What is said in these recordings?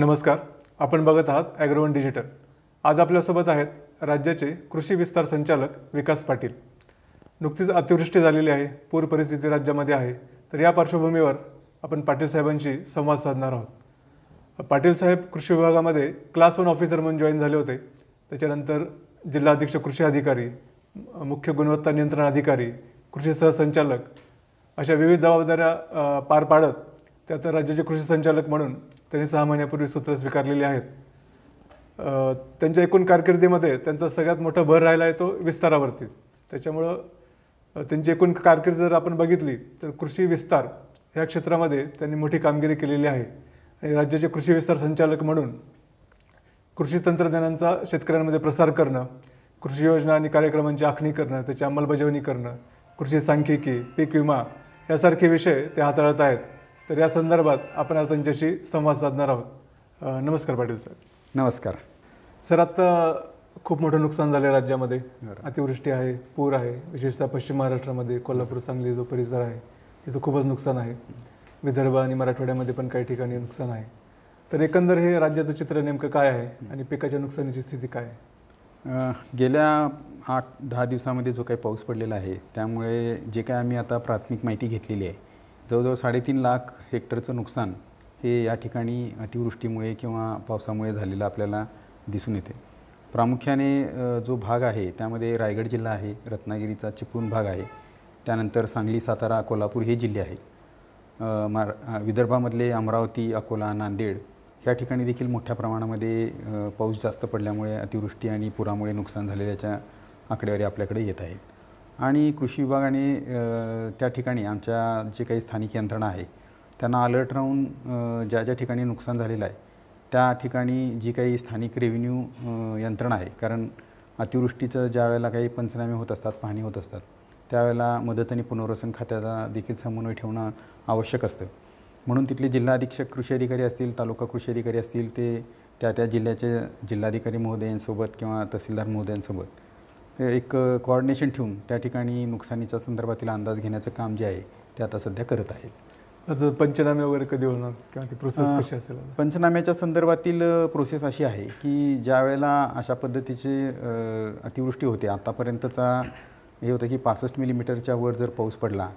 नमस्कार आपण बघत आहात ॲग्रोवन डिजिटल आज आपल्यासोबत आहेत राज्याचे कृषी विस्तार संचालक विकास पाटील नुकतीच अतिवृष्टी झालेली आहे पूर परिस्थिती राज्यामध्ये आहे तर या पार्श्वभूमीवर आपण पाटील साहेबांशी संवाद साधणार आहोत पाटील साहेब कृषी विभागामध्ये क्लास वन ऑफिसर म्हणून जॉईन झाले होते त्याच्यानंतर जिल्हा अध्यक्ष कृषी अधिकारी मुख्य गुणवत्ता नियंत्रण अधिकारी कृषी सहसंचालक अशा विविध जबाबदाऱ्या पार पाडत त्यात राज्याचे कृषी संचालक म्हणून त्यांनी सहा महिन्यापूर्वी सूत्र स्वीकारलेली आहेत त्यांच्या एकूण कारकिर्दीमध्ये त्यांचा सगळ्यात मोठा भर राहिला आहे तो विस्तारावरती त्याच्यामुळं त्यांची एकूण कारकिर्दी जर आपण बघितली तर कृषी विस्तार ह्या क्षेत्रामध्ये त्यांनी मोठी कामगिरी केलेली आहे आणि राज्याचे कृषी विस्तार संचालक म्हणून कृषी तंत्रज्ञानांचा शेतकऱ्यांमध्ये प्रसार करणं कृषी योजना आणि कार्यक्रमांची आखणी करणं त्याची अंमलबजावणी करणं कृषी सांख्यिकी पीक विमा यासारखे विषय ते हाताळत आहेत तर या संदर्भात आपण आज त्यांच्याशी संवाद साधणार आहोत नमस्कार पाटील सर नमस्कार सर आत्ता खूप मोठं नुकसान झालं आहे राज्यामध्ये अतिवृष्टी आहे पूर आहे विशेषतः पश्चिम महाराष्ट्रामध्ये कोल्हापूर सांगली जो परिसर आहे तिथं खूपच नुकसान आहे विदर्भ आणि मराठवाड्यामध्ये पण काही ठिकाणी नुकसान आहे तर एकंदर हे राज्याचं चित्र नेमकं काय आहे आणि पिकाच्या नुकसानीची स्थिती काय आहे गेल्या आठ दहा दिवसामध्ये जो काही पाऊस पडलेला आहे त्यामुळे जे काय आम्ही आता प्राथमिक माहिती घेतलेली आहे जवळजवळ साडेतीन लाख हेक्टरचं नुकसान हे या ठिकाणी अतिवृष्टीमुळे किंवा पावसामुळे झालेलं आपल्याला दिसून येते प्रामुख्याने जो भाग आहे त्यामध्ये रायगड जिल्हा आहे रत्नागिरीचा चिपळूण भाग आहे त्यानंतर सांगली सातारा कोल्हापूर हे जिल्हे आहेत मार विदर्भामधले अमरावती अकोला नांदेड ह्या ठिकाणी देखील मोठ्या प्रमाणामध्ये पाऊस जास्त पडल्यामुळे अतिवृष्टी आणि पुरामुळे नुकसान झालेल्याच्या आकडेवारी आपल्याकडे येत आहेत आणि कृषी विभागाने त्या ठिकाणी आमच्या जे काही स्थानिक यंत्रणा आहे त्यांना अलर्ट राहून ज्या ज्या ठिकाणी नुकसान झालेलं आहे त्या ठिकाणी जी काही स्थानिक रेव्हेन्यू यंत्रणा आहे कारण अतिवृष्टीचं ज्या वेळेला काही पंचनामे होत असतात पाहणी होत असतात त्यावेळेला मदत आणि पुनर्वसन खात्याचा देखील समन्वय ठेवणं आवश्यक असतं म्हणून तिथले जिल्हा अधीक्षक कृषी अधिकारी असतील तालुका कृषी अधिकारी असतील ते त्या त्या जिल्ह्याचे जिल्हाधिकारी महोदयांसोबत किंवा तहसीलदार महोदयांसोबत एक कॉर्डिनेशन ठेवून त्या ठिकाणी नुकसानीच्या संदर्भातील अंदाज घेण्याचं काम जे आहे ते आता सध्या करत आहेत आता पंचनामे वगैरे कधी होणार किंवा ती प्रोसेस कशी असेल पंचनाम्याच्या संदर्भातील प्रोसेस अशी आहे की ज्या वेळेला अशा पद्धतीची अतिवृष्टी होते आत्तापर्यंतचा हे होतं की पासष्ट मिलीमीटरच्या वर जर पाऊस पडला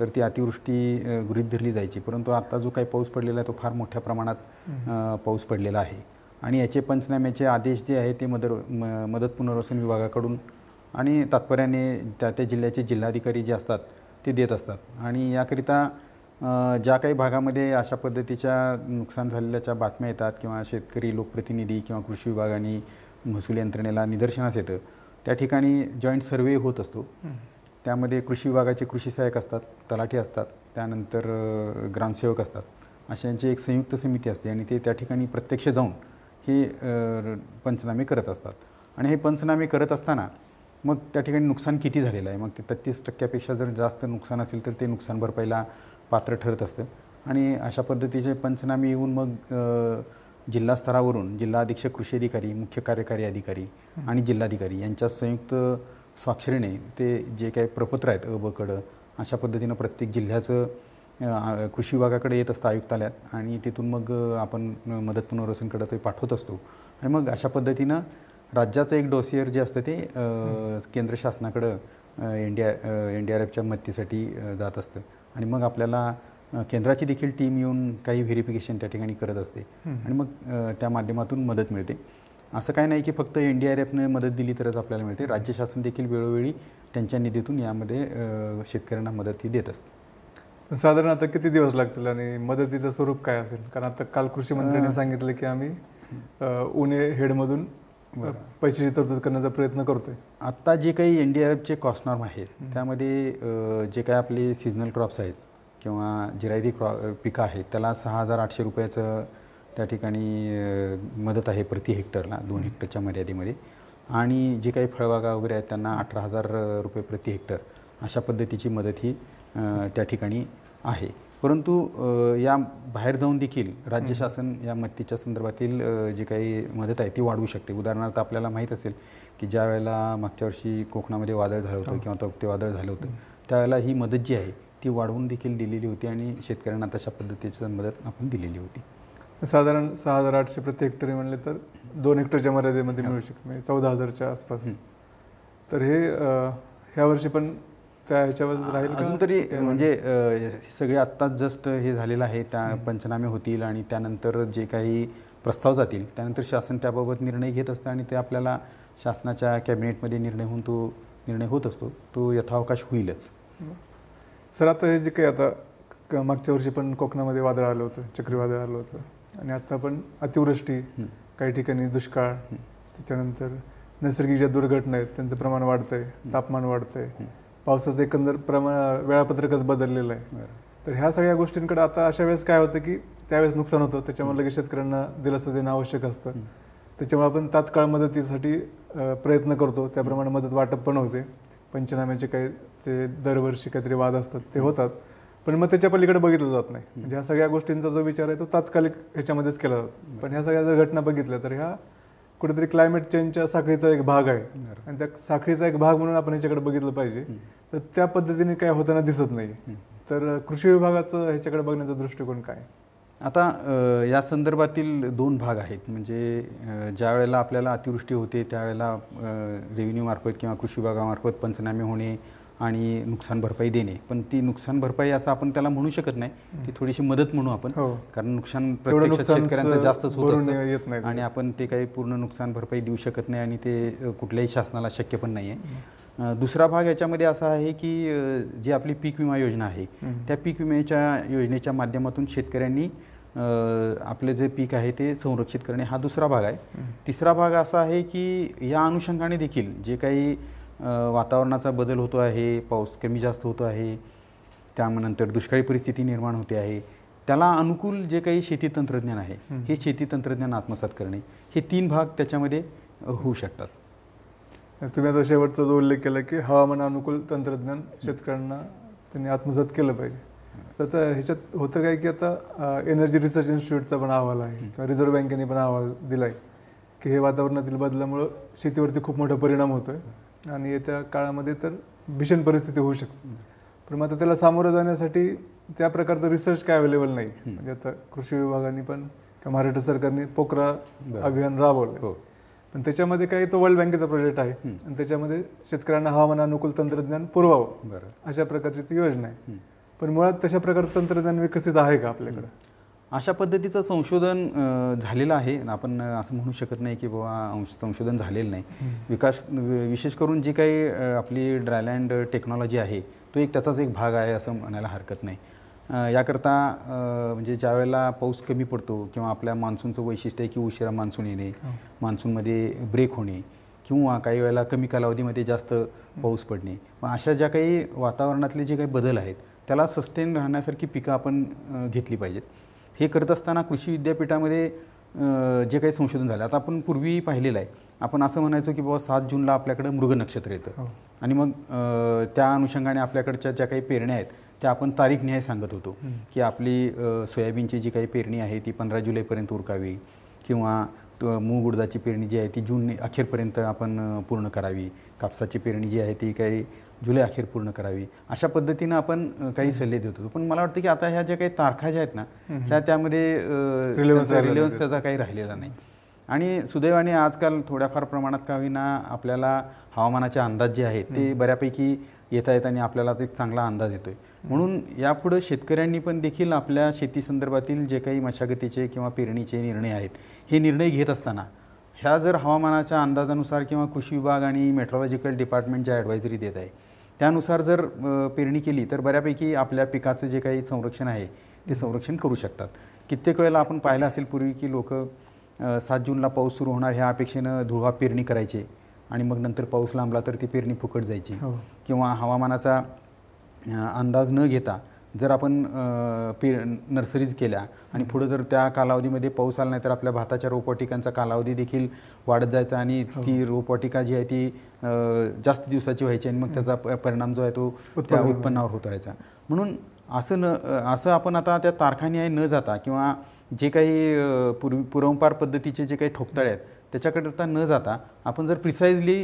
तर ती अतिवृष्टी गृहीत धरली जायची परंतु आत्ता जो काही पाऊस पडलेला आहे तो फार मोठ्या प्रमाणात पाऊस पडलेला आहे आणि याचे पंचनाम्याचे आदेश जे आहे ते मदर मदत पुनर्वसन विभागाकडून आणि तात्पर्याने त्या त्या जिल्ह्याचे जिल्हाधिकारी जे असतात ते देत असतात आणि याकरिता ज्या काही भागामध्ये अशा पद्धतीच्या नुकसान झालेल्याच्या बातम्या येतात किंवा शेतकरी लोकप्रतिनिधी किंवा कृषी विभागाने महसूल यंत्रणेला निदर्शनास येतं त्या ठिकाणी जॉईंट सर्वे होत असतो त्यामध्ये कृषी विभागाचे कृषी सहाय्यक असतात तलाठी असतात त्यानंतर ग्रामसेवक असतात अशांची एक संयुक्त समिती असते आणि ते त्या ठिकाणी प्रत्यक्ष जाऊन हे पंचनामे करत असतात आणि हे पंचनामे करत असताना मग त्या ठिकाणी नुकसान किती झालेलं आहे मग ते तेहतीस टक्क्यापेक्षा जर जास्त नुकसान असेल तर ते नुकसान भरपाईला पात्र ठरत असतं आणि अशा पद्धतीचे पंचनामे येऊन मग जिल्हा स्तरावरून जिल्हा अधीक्षक कृषी अधिकारी मुख्य कार्यकारी अधिकारी आणि जिल्हाधिकारी यांच्या संयुक्त स्वाक्षरीने ते जे काही प्रपत्र आहेत अ अशा पद्धतीनं प्रत्येक जिल्ह्याचं कृषी विभागाकडे येत असतं आयुक्तालयात आणि तिथून मग आपण मदत पुनर्वसनकडे ते पाठवत असतो आणि मग अशा पद्धतीनं राज्याचं एक डोसियर जे असतं ते केंद्र शासनाकडं इंडिया एन डी आर एफच्या मदतीसाठी जात असतं आणि मग आपल्याला केंद्राची देखील टीम येऊन काही व्हेरिफिकेशन त्या ठिकाणी करत असते आणि मग त्या माध्यमातून मदत मिळते असं काय नाही की फक्त एन डी आर एफने मदत दिली तरच आपल्याला मिळते राज्य शासन देखील वेळोवेळी त्यांच्या निधीतून यामध्ये शेतकऱ्यांना मदत ही देत असते साधारण आता किती दिवस लागतील आणि मदतीचं स्वरूप काय असेल कारण आता काल कृषी मंत्र्यांनी सांगितलं की आम्ही उने हेडमधून पैशाची तरतूद करण्याचा प्रयत्न करतोय आत्ता जे काही एन डी आर एफचे कॉस्ट नॉर्म आहेत त्यामध्ये जे काही आपले सिजनल क्रॉप्स आहेत किंवा जिरायती क्रॉ पिकं आहेत त्याला सहा हजार आठशे रुपयाचं त्या ठिकाणी मदत आहे प्रति हेक्टरला दोन हेक्टरच्या मर्यादेमध्ये आणि जे काही फळबागा वगैरे आहेत त्यांना अठरा हजार रुपये प्रति हेक्टर अशा पद्धतीची मदत ही त्या ठिकाणी आहे परंतु या बाहेर जाऊन देखील राज्य शासन या मत्तीच्या संदर्भातील जी काही मदत आहे ती वाढवू शकते उदाहरणार्थ आपल्याला माहीत असेल की ज्या वेळेला मागच्या वर्षी कोकणामध्ये वादळ झालं होतं हो. किंवा तोक्ते वादळ झालं होतं त्यावेळेला ही मदत जी आहे ती वाढवून देखील दिलेली होती आणि शेतकऱ्यांना तशा पद्धतीची मदत आपण दिलेली होती साधारण सहा हजार आठशे प्रति हेक्टरी म्हणले तर दोन हेक्टरच्या मर्यादेमध्ये हो. मिळू शकते म्हणजे चौदा हजारच्या आसपास तर हे ह्या वर्षी पण त्या ह्याच्यावर राहील अजून तरी म्हणजे सगळे आत्ताच जस्ट हे झालेलं आहे त्या पंचनामे होतील आणि त्यानंतर जे काही प्रस्ताव जातील त्यानंतर शासन त्याबाबत निर्णय घेत असतं आणि ते आपल्याला शासनाच्या कॅबिनेटमध्ये निर्णय होऊन तो निर्णय होत असतो तो यथावकाश होईलच सर आता हे जे काही आता मागच्या वर्षी पण कोकणामध्ये वादळ आलं होतं चक्रीवादळ आलं होतं आणि आता पण अतिवृष्टी काही ठिकाणी दुष्काळ त्याच्यानंतर नैसर्गिक ज्या दुर्घटना आहेत त्यांचं प्रमाण वाढतंय तापमान वाढतंय पावसाचं एकंदर प्रमा वेळापत्रकच बदललेलं आहे तर ह्या सगळ्या गोष्टींकडे आता अशा वेळेस काय होतं की त्यावेळेस नुकसान होतं त्याच्यामुळे लगेच शेतकऱ्यांना दिलासा देणं आवश्यक असतं त्याच्यामुळे आपण तात्काळ मदतीसाठी प्रयत्न करतो त्याप्रमाणे मदत वाटप पण होते पंचनाम्याचे काही ते दरवर्षी काहीतरी वाद असतात ते होतात पण मग त्याच्या पलीकडे बघितलं जात नाही म्हणजे ह्या सगळ्या गोष्टींचा जो विचार आहे तो तात्कालिक ह्याच्यामध्येच केला जातो पण ह्या सगळ्या जर घटना बघितल्या तर ह्या कुठेतरी क्लायमेट चेंजच्या साखळीचा एक भाग आहे आणि त्या साखळीचा एक भाग म्हणून आपण ह्याच्याकडे बघितलं पाहिजे तर त्या पद्धतीने काय होताना दिसत नाही तर कृषी विभागाचं ह्याच्याकडे बघण्याचा दृष्टिकोन काय आता या संदर्भातील दोन भाग आहेत म्हणजे ज्या वेळेला आपल्याला अतिवृष्टी होते त्यावेळेला मार्फत किंवा कृषी विभागामार्फत पंचनामे होणे आणि नुकसान भरपाई देणे पण ती नुकसान भरपाई असं आपण त्याला म्हणू शकत नाही ती थोडीशी मदत म्हणू आपण हो. कारण नुकसान शेतकऱ्यांना शेतकऱ्यांचं जास्तच होत आणि आपण ते काही पूर्ण नुकसान भरपाई देऊ शकत नाही आणि ते कुठल्याही शासनाला शक्य पण नाही आहे दुसरा भाग याच्यामध्ये असा आहे की जी आपली पीक विमा योजना आहे त्या पीक विम्याच्या योजनेच्या माध्यमातून शेतकऱ्यांनी आपले जे पीक आहे ते संरक्षित करणे हा दुसरा भाग आहे तिसरा भाग असा आहे की या अनुषंगाने देखील जे काही वातावरणाचा बदल होतो आहे पाऊस कमी जास्त होतो आहे त्यानंतर दुष्काळी परिस्थिती निर्माण होते आहे त्याला अनुकूल जे काही शेती तंत्रज्ञान आहे हे शेती तंत्रज्ञान आत्मसात करणे हे तीन भाग त्याच्यामध्ये होऊ शकतात तुम्ही आता शेवटचा जो उल्लेख केला की हवामान अनुकूल तंत्रज्ञान शेतकऱ्यांना त्यांनी आत्मसात केलं पाहिजे तर आता ह्याच्यात होतं काय की आता एनर्जी रिसर्च इन्स्टिट्यूटचा पण अहवाल आहे किंवा रिझर्व्ह बँकेने पण अहवाल दिला आहे की हे वातावरणातील बदलामुळं शेतीवरती खूप मोठा परिणाम होतो आहे आणि येत्या काळामध्ये तर भीषण परिस्थिती होऊ शकते पण मग आता त्याला सामोरं जाण्यासाठी त्या प्रकारचं रिसर्च काय अवेलेबल नाही म्हणजे आता कृषी विभागाने पण किंवा महाराष्ट्र सरकारने पोकरा अभियान राबवलं हो. पण त्याच्यामध्ये काही तो वर्ल्ड बँकेचा प्रोजेक्ट आहे आणि त्याच्यामध्ये शेतकऱ्यांना हवामान अनुकूल तंत्रज्ञान पुरवावं अशा प्रकारची ती योजना आहे पण मुळात तशा प्रकारचं तंत्रज्ञान विकसित आहे का आपल्याकडं अशा पद्धतीचं संशोधन झालेलं आहे आपण असं म्हणू शकत नाही की बाबा संशोधन झालेलं नाही विकास विशेष करून जी काही आपली ड्रायलँड टेक्नॉलॉजी आहे तो एक त्याचाच एक भाग आहे असं म्हणायला हरकत नाही याकरता म्हणजे ज्या वेळेला पाऊस कमी पडतो किंवा आपल्या मान्सूनचं वैशिष्ट्य आहे की उशिरा मान्सून येणे हो. मान्सूनमध्ये ब्रेक होणे किंवा काही वेळेला कमी कालावधीमध्ये जास्त पाऊस पडणे मग अशा ज्या काही वातावरणातले जे काही बदल आहेत त्याला सस्टेन राहण्यासारखी पिकं आपण घेतली पाहिजेत हे करत असताना कृषी विद्यापीठामध्ये जे काही संशोधन झालं आता आपण पूर्वी पाहिलेलं आहे आपण असं म्हणायचो की बाबा सात जूनला आपल्याकडे मृग नक्षत्र येतं हो. आणि मग त्या अनुषंगाने आपल्याकडच्या ज्या काही पेरण्या आहेत त्या आपण तारीख न्याय सांगत होतो की आपली सोयाबीनची जी काही पेरणी आहे ती पंधरा जुलैपर्यंत उरकावी किंवा मूग उडदाची पेरणी जी आहे ती जून अखेरपर्यंत आपण पूर्ण करावी कापसाची पेरणी जी आहे ती काही जुलै अखेर पूर्ण करावी अशा पद्धतीनं आपण काही सल्ले देत होतो पण मला वाटतं की आता ह्या ज्या काही तारखा ज्या आहेत ना त्या त्यामध्ये रिलेव्हन्स त्याचा काही राहिलेला नाही आणि सुदैवाने आजकाल थोड्याफार प्रमाणात का होईना आपल्याला हवामानाचे अंदाज जे आहेत ते बऱ्यापैकी आहेत आणि आपल्याला एक चांगला अंदाज येतोय म्हणून यापुढे शेतकऱ्यांनी पण देखील आपल्या शेती संदर्भातील जे काही मशागतीचे किंवा पेरणीचे निर्णय आहेत हे निर्णय घेत असताना ह्या जर हवामानाच्या अंदाजानुसार किंवा कृषी विभाग आणि मेट्रोलॉजिकल डिपार्टमेंट ज्या ॲडवायझरी देत आहे त्यानुसार जर पेरणी केली तर बऱ्यापैकी आपल्या पिकाचं जे काही संरक्षण आहे ते संरक्षण करू शकतात कित्येक वेळेला आपण पाहिलं असेल पूर्वी की लोक सात जूनला पाऊस सुरू होणार ह्या अपेक्षेनं धुळवा पेरणी करायचे आणि मग नंतर पाऊस लांबला तर ती पेरणी फुकट जायची हो. किंवा हवामानाचा अंदाज न घेता जर आपण पे नर्सरीज केल्या आणि पुढं जर त्या कालावधीमध्ये पाऊस आला नाही तर आपल्या भाताच्या रोपवाटिकांचा कालावधी देखील वाढत जायचा आणि हो. ती रोपवाटिका जी आहे ती जास्त दिवसाची व्हायची आणि मग त्याचा परिणाम जो आहे तो त्या उत्पन्नावर होत राहायचा म्हणून असं न असं आपण आता त्या तारखाने न जाता किंवा जे काही पूर्वी पुरंपार पद्धतीचे जे काही ठोकताळे आहेत त्याच्याकरता न जाता आपण जर प्रिसाइजली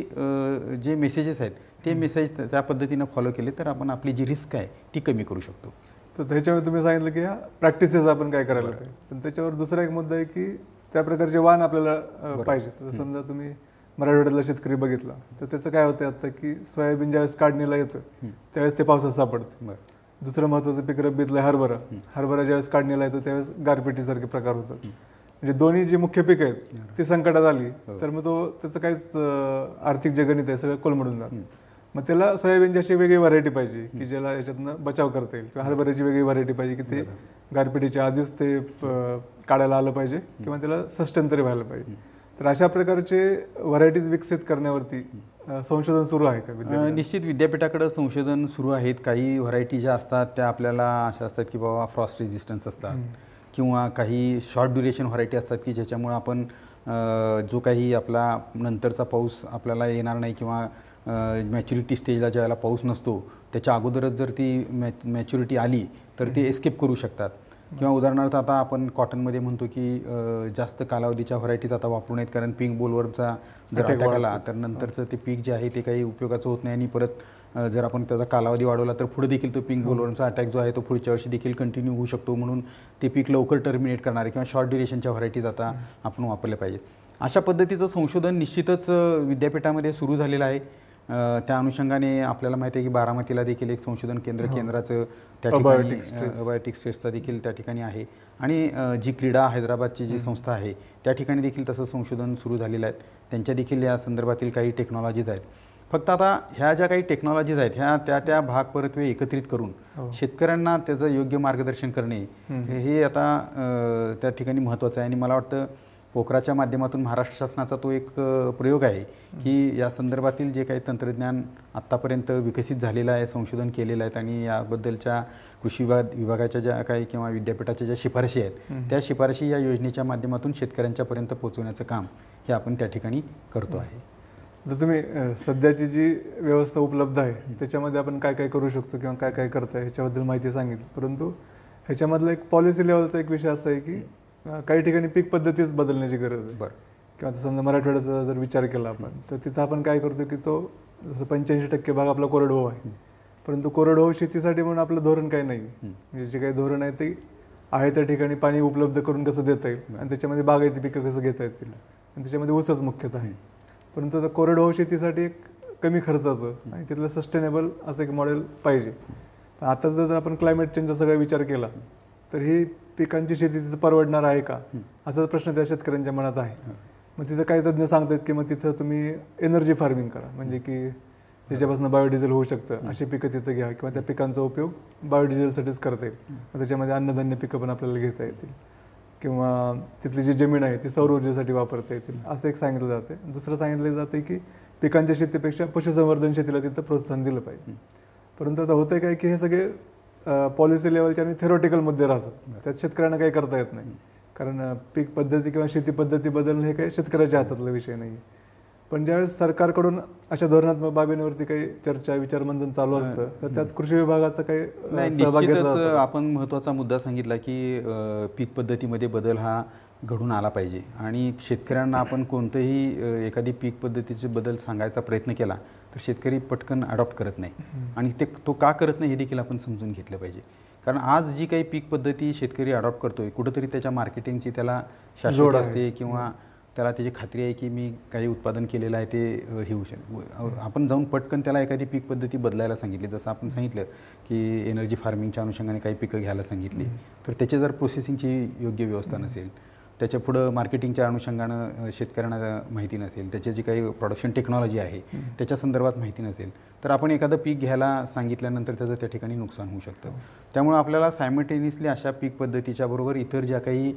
जे मेसेजेस आहेत ते मेसेज त्या पद्धतीनं फॉलो केले तर आपण आपली जी रिस्क आहे ती कमी करू शकतो तर त्याच्यावर तुम्ही सांगितलं की प्रॅक्टिसेस आपण काय करायला पाहिजे पण त्याच्यावर दुसरा एक मुद्दा आहे की त्या प्रकारचे वाहन आपल्याला पाहिजे समजा तुम्ही मराठवाड्यातला शेतकरी बघितला तर त्याचं काय होतं आता की सोयाबीन ज्यावेळेस काढणीला येतं त्यावेळेस ते पावसात सापडतं दुसरं महत्त्वाचं पीक रब्बीतलं हरभरा हरभरा ज्यावेळेस काढणीला येतो त्यावेळेस गारपिटीसारखे प्रकार होतात म्हणजे दोन्ही जी मुख्य पिकं आहेत ती संकटात आली हो. तर मग तो त्याचं काहीच आर्थिक जगणित आहे सगळं कोलमडून जात मग त्याला सोयाबीनची अशी वेगळी व्हरायटी पाहिजे की ज्याला याच्यातनं बचाव करता येईल किंवा हरभऱ्याची वेगळी व्हरायटी पाहिजे की ते गारपिटीच्या आधीच ते काढायला आलं पाहिजे किंवा त्याला सस्टेन तरी व्हायला पाहिजे तर अशा प्रकारचे व्हरायटीज विकसित करण्यावरती संशोधन सुरू आहे का निश्चित विद्यापीठाकडे संशोधन सुरू आहेत काही व्हरायटी ज्या असतात त्या आपल्याला अशा असतात की बाबा फ्रॉस्ट रेझिस्टन्स असतात किंवा काही शॉर्ट ड्युरेशन व्हरायटी असतात की ज्याच्यामुळं आपण जो काही आपला नंतरचा पाऊस आपल्याला येणार नाही किंवा मॅच्युरिटी स्टेजला ज्यावेळेला पाऊस नसतो त्याच्या अगोदरच जर ती मॅ मॅच्युरिटी आली तर ते एस्केप करू शकतात किंवा उदाहरणार्थ आता आपण कॉटनमध्ये म्हणतो की जास्त कालावधीच्या व्हरायटीज आता वापरू नयेत कारण पिंक बोलवरचा जर आला तर नंतरचं ते पीक जे आहे ते काही उपयोगाचं होत नाही आणि परत जर आपण त्याचा कालावधी वाढवला तर पुढे देखील तो पिंक बोलवरचा अटॅक जो आहे तो पुढच्या वर्षी देखील कंटिन्यू होऊ शकतो म्हणून ते पीक लवकर टर्मिनेट करणारे किंवा शॉर्ट ड्युरेशनच्या व्हरायटीज आता आपण वापरल्या पाहिजेत अशा पद्धतीचं संशोधन निश्चितच विद्यापीठामध्ये सुरू झालेलं आहे त्या अनुषंगाने आपल्याला माहिती आहे की बारामतीला देखील एक संशोधन केंद्र हो. केंद्राचं त्या ठिकाणी बायोटिक स्टेट्सचा देखील त्या ठिकाणी आहे आणि जी क्रीडा हैदराबादची जी संस्था आहे त्या ठिकाणी देखील तसं संशोधन सुरू झालेलं आहे त्यांच्या देखील या संदर्भातील काही टेक्नॉलॉजीज आहेत फक्त आता ह्या ज्या काही टेक्नॉलॉजीज आहेत ह्या त्या त्या भाग परत्वे एकत्रित करून हो. शेतकऱ्यांना त्याचं योग्य मार्गदर्शन करणे हे आता त्या ठिकाणी महत्त्वाचं आहे आणि मला वाटतं पोखराच्या माध्यमातून महाराष्ट्र शासनाचा तो एक प्रयोग आहे की या संदर्भातील जे काही तंत्रज्ञान आत्तापर्यंत विकसित झालेलं आहे संशोधन केलेलं आहे आणि याबद्दलच्या कृषी विभाग विभागाच्या ज्या काही किंवा विद्यापीठाच्या ज्या शिफारशी आहेत त्या शिफारशी या योजनेच्या माध्यमातून शेतकऱ्यांच्यापर्यंत पोचवण्याचं काम हे आपण त्या ठिकाणी करतो आहे तर तुम्ही सध्याची जी व्यवस्था उपलब्ध आहे त्याच्यामध्ये आपण काय काय करू शकतो किंवा काय काय करताय ह्याच्याबद्दल माहिती सांगितली परंतु ह्याच्यामधला एक पॉलिसी लेवलचा एक विषय असा आहे की काही ठिकाणी पीक पद्धतीच बदलण्याची गरज आहे बरं किंवा समजा मराठवाड्याचा जर विचार केला आपण तर तिथं आपण काय करतो की तो जसं पंच्याऐंशी टक्के भाग आपला कोरडवाहू आहे परंतु कोरडवाहू शेतीसाठी म्हणून आपलं धोरण काही नाही म्हणजे जे काही धोरण आहे ते आहे त्या ठिकाणी पाणी उपलब्ध करून कसं देता येईल आणि त्याच्यामध्ये बागायती पिकं कसं घेता येतील आणि त्याच्यामध्ये ऊसच मुख्यतः आहे परंतु आता कोरडवाहू शेतीसाठी एक कमी खर्चाचं आणि तिथलं सस्टेनेबल असं एक मॉडेल पाहिजे आता जर आपण क्लायमेट चेंजचा सगळा विचार केला तर ही पिकांची शेती तिथं परवडणार आहे का असा प्रश्न त्या शेतकऱ्यांच्या मनात आहे मग तिथं काही तज्ज्ञ सांगतात की मग तिथं तुम्ही एनर्जी फार्मिंग करा म्हणजे की त्याच्यापासून बायोडिझेल होऊ शकतं अशी पिकं तिथं घ्या किंवा त्या पिकांचा उपयोग बायोडिझेलसाठीच करता येईल त्याच्यामध्ये अन्नधान्य पिकं पण आपल्याला घेता येतील किंवा तिथली जी जमीन आहे ती सौर ऊर्जेसाठी वापरता येतील असं एक सांगितलं जाते दुसरं सांगितलं जाते की पिकांच्या शेतीपेक्षा पशुसंवर्धन शेतीला तिथं प्रोत्साहन दिलं पाहिजे परंतु आता होतं काय की हे सगळे पॉलिसी लेवलचे आणि थेरोटिकल मुद्दे राहतात त्यात शेतकऱ्यांना काही करता येत नाही कारण पीक पद्धती किंवा शेती पद्धती बदलणं हे काही शेतकऱ्याच्या हातातला विषय नाही आहे पण ज्यावेळेस सरकारकडून अशा धोरणात्मक बाबींवरती काही चर्चा विचारमंथन चालू असतं तर त्यात कृषी विभागाचं काही आपण महत्वाचा मुद्दा सांगितला की पीक पद्धतीमध्ये बदल हा घडून आला पाहिजे आणि शेतकऱ्यांना आपण कोणतंही एखादी पीक पद्धतीचे बदल सांगायचा प्रयत्न केला तर शेतकरी पटकन अडॉप्ट करत नाही आणि ते तो का करत नाही हे देखील आपण समजून घेतलं पाहिजे कारण आज जी काही पीक पद्धती शेतकरी अडॉप्ट करतोय कुठंतरी त्याच्या मार्केटिंगची त्याला शाश्वत असते किंवा त्याला त्याची खात्री आहे की मी काही उत्पादन केलेलं आहे ते हे होऊ शकेल आपण जाऊन पटकन त्याला एखादी पीक पद्धती बदलायला सांगितली जसं आपण सांगितलं की एनर्जी फार्मिंगच्या अनुषंगाने काही पिकं घ्यायला सांगितली तर त्याची जर प्रोसेसिंगची योग्य व्यवस्था नसेल त्याच्या पुढं मार्केटिंगच्या अनुषंगानं शेतकऱ्यांना माहिती नसेल त्याची जी काही प्रोडक्शन टेक्नॉलॉजी आहे त्याच्या संदर्भात माहिती नसेल तर आपण एखादं पीक घ्यायला सांगितल्यानंतर त्याचं त्या ठिकाणी नुकसान होऊ शकतं त्यामुळे आपल्याला सायमटेनियसली अशा पीक पद्धतीच्या बरोबर इतर ज्या काही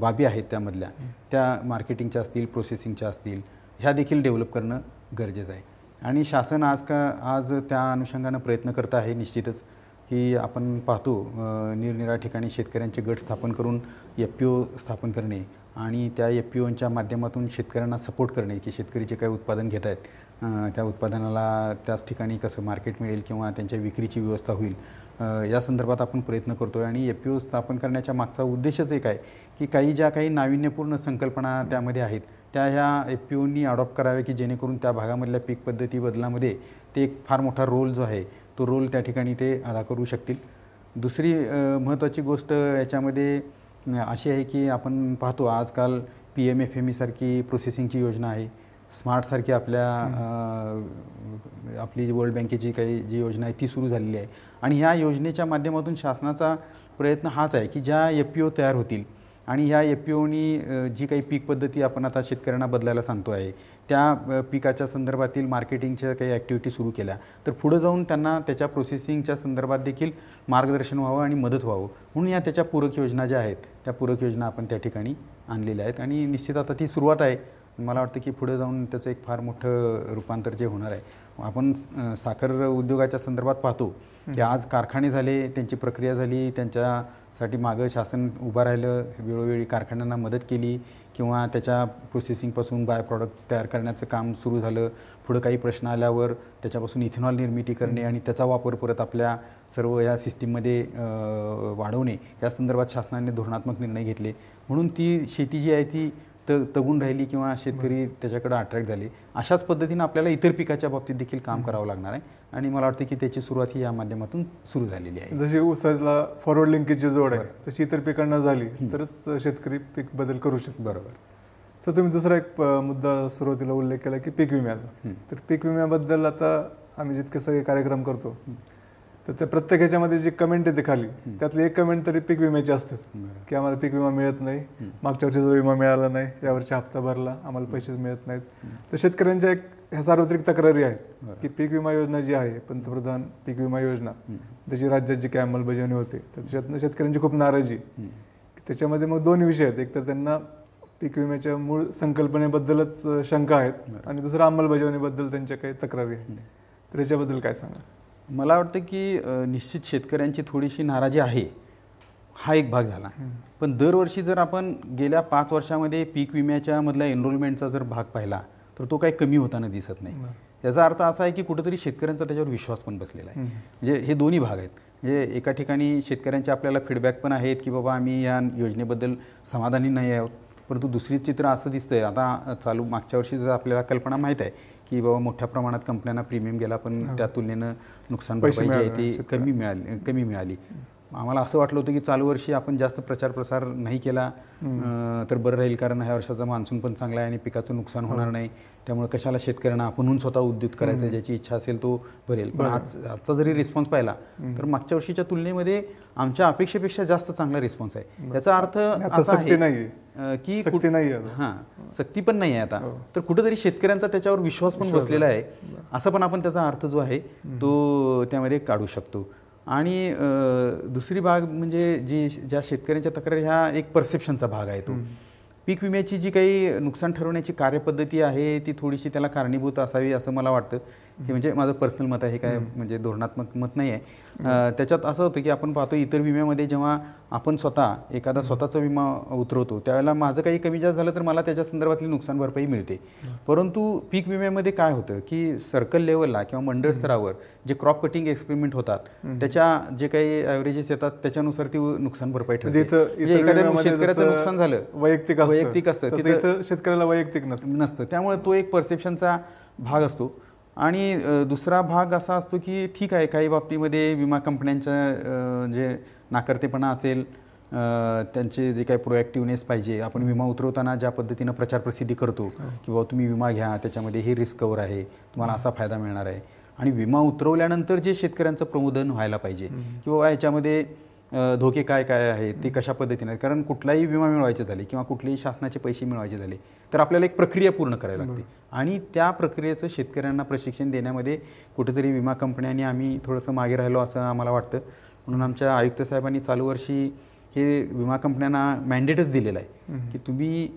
बाबी आहेत त्यामधल्या त्या मार्केटिंगच्या असतील प्रोसेसिंगच्या असतील ह्या देखील डेव्हलप करणं गरजेचं आहे आणि शासन आज का आज त्या अनुषंगानं प्रयत्न करत आहे निश्चितच की आपण पाहतो निरनिराळ्या ठिकाणी शेतकऱ्यांचे गट स्थापन करून एफ पी ओ स्थापन करणे आणि त्या एफ पी ओंच्या माध्यमातून शेतकऱ्यांना सपोर्ट करणे की शेतकरी जे काही उत्पादन घेत आहेत त्या उत्पादनाला त्याच ठिकाणी कसं मार्केट मिळेल किंवा त्यांच्या विक्रीची व्यवस्था होईल या संदर्भात आपण प्रयत्न करतो आहे आणि एफ पी ओ स्थापन करण्याच्या मागचा उद्देशच एक आहे की काही ज्या काही नाविन्यपूर्ण संकल्पना त्यामध्ये आहेत त्या ह्या एफ पी ओनी अडॉप्ट कराव्या की जेणेकरून त्या भागामधल्या पीक पद्धती बदलामध्ये ते एक फार मोठा रोल जो आहे तो रोल त्या ठिकाणी ते अदा करू शकतील दुसरी महत्त्वाची गोष्ट याच्यामध्ये अशी आहे की आपण पाहतो आजकाल पी एम एफ एम ईसारखी प्रोसेसिंगची योजना आहे स्मार्टसारखी आपल्या आपली वर्ल्ड बँकेची काही जी योजना आहे ती सुरू झालेली आहे आणि ह्या योजनेच्या माध्यमातून शासनाचा प्रयत्न हाच आहे की ज्या एफ पी ओ तयार होतील आणि ह्या एफ पी ओनी जी काही पीक पद्धती आपण आता शेतकऱ्यांना बदलायला सांगतो आहे त्या पिकाच्या संदर्भातील मार्केटिंगच्या काही ॲक्टिव्हिटी सुरू केल्या तर पुढं जाऊन त्यांना त्याच्या प्रोसेसिंगच्या संदर्भात देखील मार्गदर्शन व्हावं आणि मदत व्हावं म्हणून या त्याच्या पूरक योजना ज्या आहेत त्या पूरक योजना आपण त्या ठिकाणी आणलेल्या आहेत आणि निश्चित आता ती सुरुवात आहे मला वाटतं की पुढे जाऊन त्याचं एक फार मोठं रूपांतर जे होणार आहे आपण साखर उद्योगाच्या संदर्भात पाहतो की आज कारखाने झाले त्यांची प्रक्रिया झाली त्यांच्यासाठी मागं शासन उभं राहिलं वेळोवेळी कारखान्यांना मदत केली किंवा त्याच्या प्रोसेसिंगपासून बाय प्रॉडक्ट तयार करण्याचं काम सुरू झालं पुढं काही प्रश्न आल्यावर त्याच्यापासून इथेनॉल निर्मिती करणे आणि त्याचा वापर परत आपल्या सर्व या सिस्टीममध्ये वाढवणे या संदर्भात शासनाने धोरणात्मक निर्णय घेतले म्हणून ती शेती जी आहे ती त तगून राहिली किंवा शेतकरी त्याच्याकडे अट्रॅक्ट झाली अशाच पद्धतीनं आपल्याला इतर पिकाच्या बाबतीत देखील काम करावं लागणार आहे आणि मला वाटतं की त्याची सुरुवात ही या माध्यमातून सुरू झालेली आहे जशी उसाला फॉरवर्ड लिंकेजची जोड आहे तशी इतर पिकांना झाली तरच शेतकरी पीक बदल करू शकतो बरोबर सर तुम्ही दुसरा एक मुद्दा सुरुवातीला उल्लेख केला की पीक विम्याचा तर पीक विम्याबद्दल आता आम्ही जितके सगळे कार्यक्रम करतो तर त्या प्रत्येक ह्याच्यामध्ये जी कमेंट येते खाली त्यातली एक कमेंट तरी पीक विम्याची असतेच की आम्हाला पीक विमा मिळत नाही मागच्या वर्षीचा विमा मिळाला नाही यावरचा हप्ता भरला आम्हाला पैसेच मिळत नाहीत तर शेतकऱ्यांच्या एक ह्या सार्वत्रिक तक्रारी आहेत की पीक विमा योजना जी आहे पंतप्रधान पीक विमा योजना त्याची राज्यात जी काही अंमलबजावणी होते त्याच्यातनं शेतकऱ्यांची खूप नाराजी त्याच्यामध्ये मग दोन विषय आहेत एक तर त्यांना पीक विम्याच्या मूळ संकल्पनेबद्दलच शंका आहेत आणि दुसरं अंमलबजावणीबद्दल त्यांच्या काही तक्रारी आहेत तर याच्याबद्दल काय सांगा मला वाटतं की निश्चित शेतकऱ्यांची थोडीशी नाराजी आहे हा एक भाग झाला पण दरवर्षी जर आपण गेल्या पाच वर्षामध्ये पीक विम्याच्या मधल्या एनरोलमेंटचा जर भाग पाहिला तर तो काही कमी होताना दिसत नाही याचा अर्थ असा आहे की कुठेतरी शेतकऱ्यांचा त्याच्यावर विश्वास पण बसलेला आहे म्हणजे हे दोन्ही भाग आहेत म्हणजे एका ठिकाणी शेतकऱ्यांचे आपल्याला फीडबॅक पण आहेत की बाबा आम्ही या योजनेबद्दल समाधानी नाही आहोत परंतु दुसरी चित्र असं दिसतंय आता चालू मागच्या वर्षी जर आपल्याला कल्पना माहीत आहे की बाबा मोठ्या प्रमाणात कंपन्यांना प्रीमियम गेला पण त्या तुलनेनं नुकसान भरपाई आहे ती कमी मिळाली कमी मिळाली आम्हाला असं वाटलं होतं की चालू वर्षी आपण जास्त प्रचार प्रसार नाही केला तर बरं राहील कारण ह्या वर्षाचा मान्सून पण चांगला आहे आणि पिकाचं नुकसान हो. होणार नाही त्यामुळे कशाला शेतकऱ्यांना आपणहून स्वतः उद्युत करायचं ज्याची इच्छा असेल तो भरेल पण आज आजचा जरी रिस्पॉन्स पाहिला तर मागच्या वर्षीच्या तुलनेमध्ये आमच्या अपेक्षेपेक्षा जास्त चांगला रिस्पॉन्स आहे त्याचा अर्थ असा की कुठे नाही हा सक्ती पण नाही आहे आता हो. तर कुठेतरी शेतकऱ्यांचा त्याच्यावर विश्वास पण बसलेला आहे असा पण आपण त्याचा अर्थ जो आहे तो त्यामध्ये काढू शकतो आणि दुसरी भाग म्हणजे जी ज्या शेतकऱ्यांच्या तक्रारी ह्या एक परसेप्शनचा भाग आहे तो पीक विम्याची जी काही नुकसान ठरवण्याची कार्यपद्धती आहे ती थोडीशी त्याला कारणीभूत असावी असं मला वाटतं हे म्हणजे माझं पर्सनल मत आहे काय म्हणजे धोरणात्मक मत नाही आहे त्याच्यात असं होतं की आपण पाहतो इतर विम्यामध्ये जेव्हा आपण स्वतः एखादा स्वतःचा विमा उतरवतो त्यावेळेला माझं काही कमी जास्त झालं तर मला त्याच्या संदर्भातली नुकसान भरपाई मिळते परंतु पीक विम्यामध्ये काय होतं की सर्कल लेवलला किंवा मंडळ स्तरावर जे क्रॉप कटिंग एक्सपेरिमेंट होतात त्याच्या जे काही ॲव्हरेजेस येतात त्याच्यानुसार ती नुकसान भरपाई ठरते म्हणजे म्हणजे एखाद्या शेतकऱ्याचं नुकसान झालं वैयक्तिक वैयक्तिक असतं तिथं शेतकऱ्याला वैयक्तिक नसतं नसतं त्यामुळे तो एक परसेप्शनचा भाग असतो आणि दुसरा भाग असा असतो की ठीक आहे काही बाबतीमध्ये विमा कंपन्यांच्या जे नाकर्तेपणा असेल त्यांचे जे काही प्रोएक्टिव्हनेस पाहिजे आपण विमा उतरवताना ज्या पद्धतीनं प्रचार प्रसिद्धी करतो हो. की बाबा तुम्ही विमा घ्या त्याच्यामध्ये हे रिस्क कवर आहे तुम्हाला असा फायदा मिळणार आहे आणि विमा उतरवल्यानंतर जे शेतकऱ्यांचं प्रमोदन व्हायला पाहिजे किंवा याच्यामध्ये धोके काय काय आहेत ते कशा पद्धतीने कारण कुठलाही विमा मिळवायचे झाले किंवा कुठलेही शासनाचे पैसे मिळवायचे झाले तर आपल्याला एक प्रक्रिया पूर्ण करायला लागते आणि त्या प्रक्रियेचं शेतकऱ्यांना प्रशिक्षण देण्यामध्ये कुठेतरी विमा कंपन्यांनी आम्ही थोडंसं मागे राहिलो असं आम्हाला वाटतं म्हणून आमच्या आयुक्त साहेबांनी चालू वर्षी हे विमा कंपन्यांना मॅन्डेटच दिलेलं आहे की तुम्ही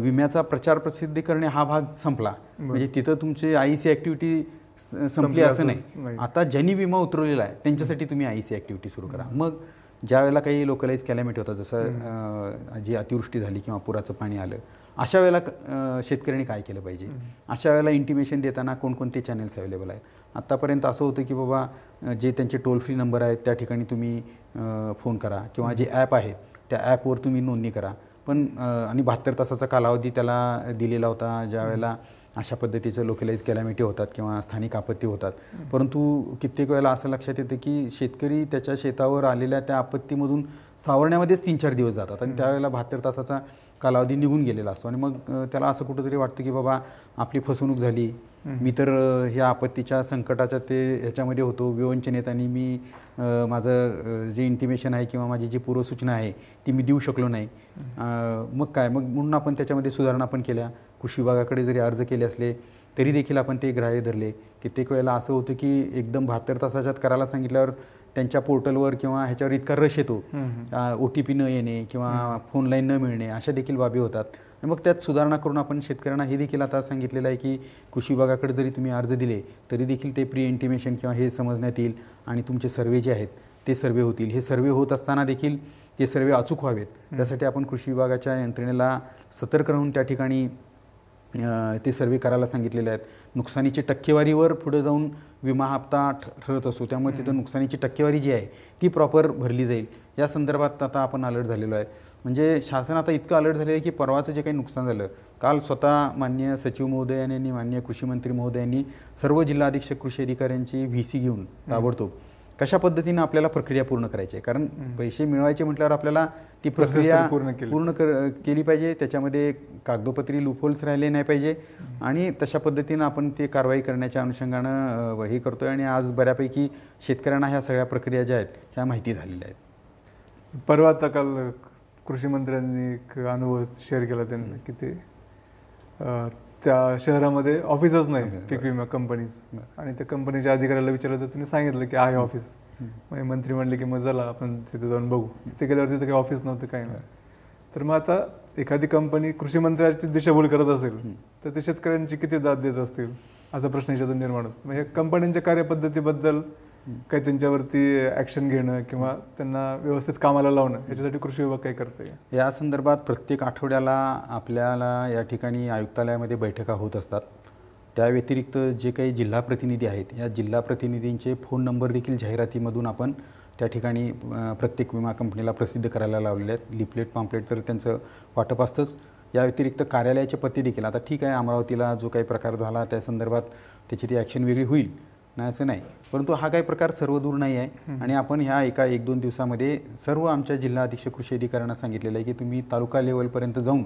विम्याचा प्रचार प्रसिद्धी करणे हा भाग संपला म्हणजे तिथं तुमचे आय सी ॲक्टिव्हिटी संपली असं नाही आता ज्यांनी विमा उतरवलेला आहे त्यांच्यासाठी तुम्ही आय सी ॲक्टिव्हिटी सुरू करा मग ज्या वेळेला काही लोकलाईज कॅलॅमिटी होतं जसं जी अतिवृष्टी झाली किंवा पुराचं पाणी आलं अशा वेळेला शेतकऱ्यांनी काय केलं पाहिजे अशा वेळेला इंटिमेशन देताना कोणकोणते चॅनेल्स अवेलेबल आहेत आत्तापर्यंत असं होतं की बाबा जे त्यांचे टोल फ्री नंबर आहेत त्या ठिकाणी तुम्ही फोन करा किंवा जे ॲप आहेत त्या ॲपवर तुम्ही नोंदणी करा पण आणि बहात्तर तासाचा कालावधी त्याला दिलेला होता ज्या वेळेला अशा पद्धतीचं लोकलाईज कॅलॅमिटी होतात किंवा स्थानिक आपत्ती होतात परंतु कित्येक वेळेला असं लक्षात येतं की शेतकरी त्याच्या शेतावर आलेल्या त्या आपत्तीमधून सावरण्यामध्येच तीन चार दिवस जातात आणि त्यावेळेला बहात्तर तासाचा कालावधी निघून गेलेला असतो आणि मग त्याला असं कुठंतरी वाटतं की बाबा आपली फसवणूक झाली मी तर ह्या आपत्तीच्या संकटाच्या ते ह्याच्यामध्ये होतो विवंचनेत आणि मी माझं जे इंटिमेशन आहे किंवा माझी जी पूर्वसूचना आहे ती मी देऊ शकलो नाही मग काय मग म्हणून आपण त्याच्यामध्ये सुधारणा पण केल्या कृषी विभागाकडे जरी अर्ज केले असले तरी देखील आपण ते ग्राह्य धरले कित्येक वेळेला असं होतं की एकदम बहात्तर तासाच्यात करायला सांगितल्यावर त्यांच्या पोर्टलवर किंवा ह्याच्यावर इतका रश येतो ओ टी पी न येणे किंवा फोन लाईन न मिळणे अशा देखील बाबी होतात मग त्यात सुधारणा करून आपण शेतकऱ्यांना हे देखील आता सांगितलेलं आहे की कृषी विभागाकडे जरी तुम्ही अर्ज दिले तरी देखील ते प्री इंटिमेशन किंवा हे समजण्यात येईल आणि तुमचे सर्वे जे आहेत ते सर्वे होतील हे सर्वे होत असताना देखील ते सर्वे अचूक व्हावेत त्यासाठी आपण कृषी विभागाच्या यंत्रणेला सतर्क राहून त्या ठिकाणी ते सर्वे करायला सांगितलेले आहेत नुकसानीची टक्केवारीवर पुढे जाऊन विमा हप्ता ठरत असतो त्यामुळे तिथं नुकसानीची टक्केवारी जी आहे ती प्रॉपर भरली जाईल या संदर्भात आता आपण अलर्ट झालेलो आहे म्हणजे शासन आता इतकं अलर्ट झालेलं आहे की परवाचं जे काही नुकसान झालं काल स्वतः मान्य सचिव महोदयांनी आणि मान्य कृषी मंत्री महोदयांनी सर्व जिल्हा अधीक्षक कृषी अधिकाऱ्यांची व्ही सी घेऊन ताबडतोब कशा पद्धतीनं आपल्याला प्रक्रिया पूर्ण करायची आहे कारण पैसे मिळवायचे म्हटल्यावर आपल्याला ती प्रक्रिया पूर्ण पूर्ण कर केली पाहिजे त्याच्यामध्ये कागदोपत्री लुफोल्स राहिले नाही पाहिजे आणि तशा पद्धतीनं आपण ते कारवाई करण्याच्या अनुषंगानं हे करतो आणि आज बऱ्यापैकी शेतकऱ्यांना ह्या सगळ्या प्रक्रिया ज्या आहेत ह्या माहिती झालेल्या आहेत परवा आता काल कृषी मंत्र्यांनी एक अनुभव शेअर केला त्यांनी की ते त्या शहरामध्ये ऑफिसच नाही पीक विमा कंपनीज आणि त्या कंपनीच्या अधिकाऱ्याला विचारलं तर त्यांनी सांगितलं की आहे ऑफिस म्हणजे मंत्री म्हणले की मग चला आपण तिथे जाऊन बघू तिथे गेल्यावर तिथे काही ऑफिस नव्हतं काही नाही तर मग आता एखादी कंपनी कृषी मंत्र्याची दिशाभूल करत असेल तर ते शेतकऱ्यांची किती दाद देत असतील असा प्रश्न याच्यातून निर्माण होतो म्हणजे कंपन्यांच्या कार्यपद्धतीबद्दल काही त्यांच्यावरती ॲक्शन घेणं किंवा त्यांना व्यवस्थित कामाला लावणं याच्यासाठी कृषी विभाग काय करते या संदर्भात प्रत्येक आठवड्याला आपल्याला या ठिकाणी आयुक्तालयामध्ये बैठका होत असतात त्या व्यतिरिक्त जे काही जिल्हा प्रतिनिधी आहेत या जिल्हा प्रतिनिधींचे फोन नंबर देखील जाहिरातीमधून आपण त्या ठिकाणी प्रत्येक विमा कंपनीला प्रसिद्ध करायला लावलेले आहेत लिपलेट पाम्पलेट तर त्यांचं वाटप असतंच या व्यतिरिक्त कार्यालयाचे पत्ते देखील आता ठीक आहे अमरावतीला जो काही प्रकार झाला त्या संदर्भात त्याची ती ॲक्शन वेगळी होईल नाही असं नाही परंतु हा काही प्रकार सर्व दूर नाही आहे आणि आपण ह्या एका एक दोन दिवसामध्ये सर्व आमच्या जिल्हा अधीक्षक कृषी अधिकाऱ्यांना सांगितलेलं आहे की तुम्ही तालुका लेवलपर्यंत जाऊन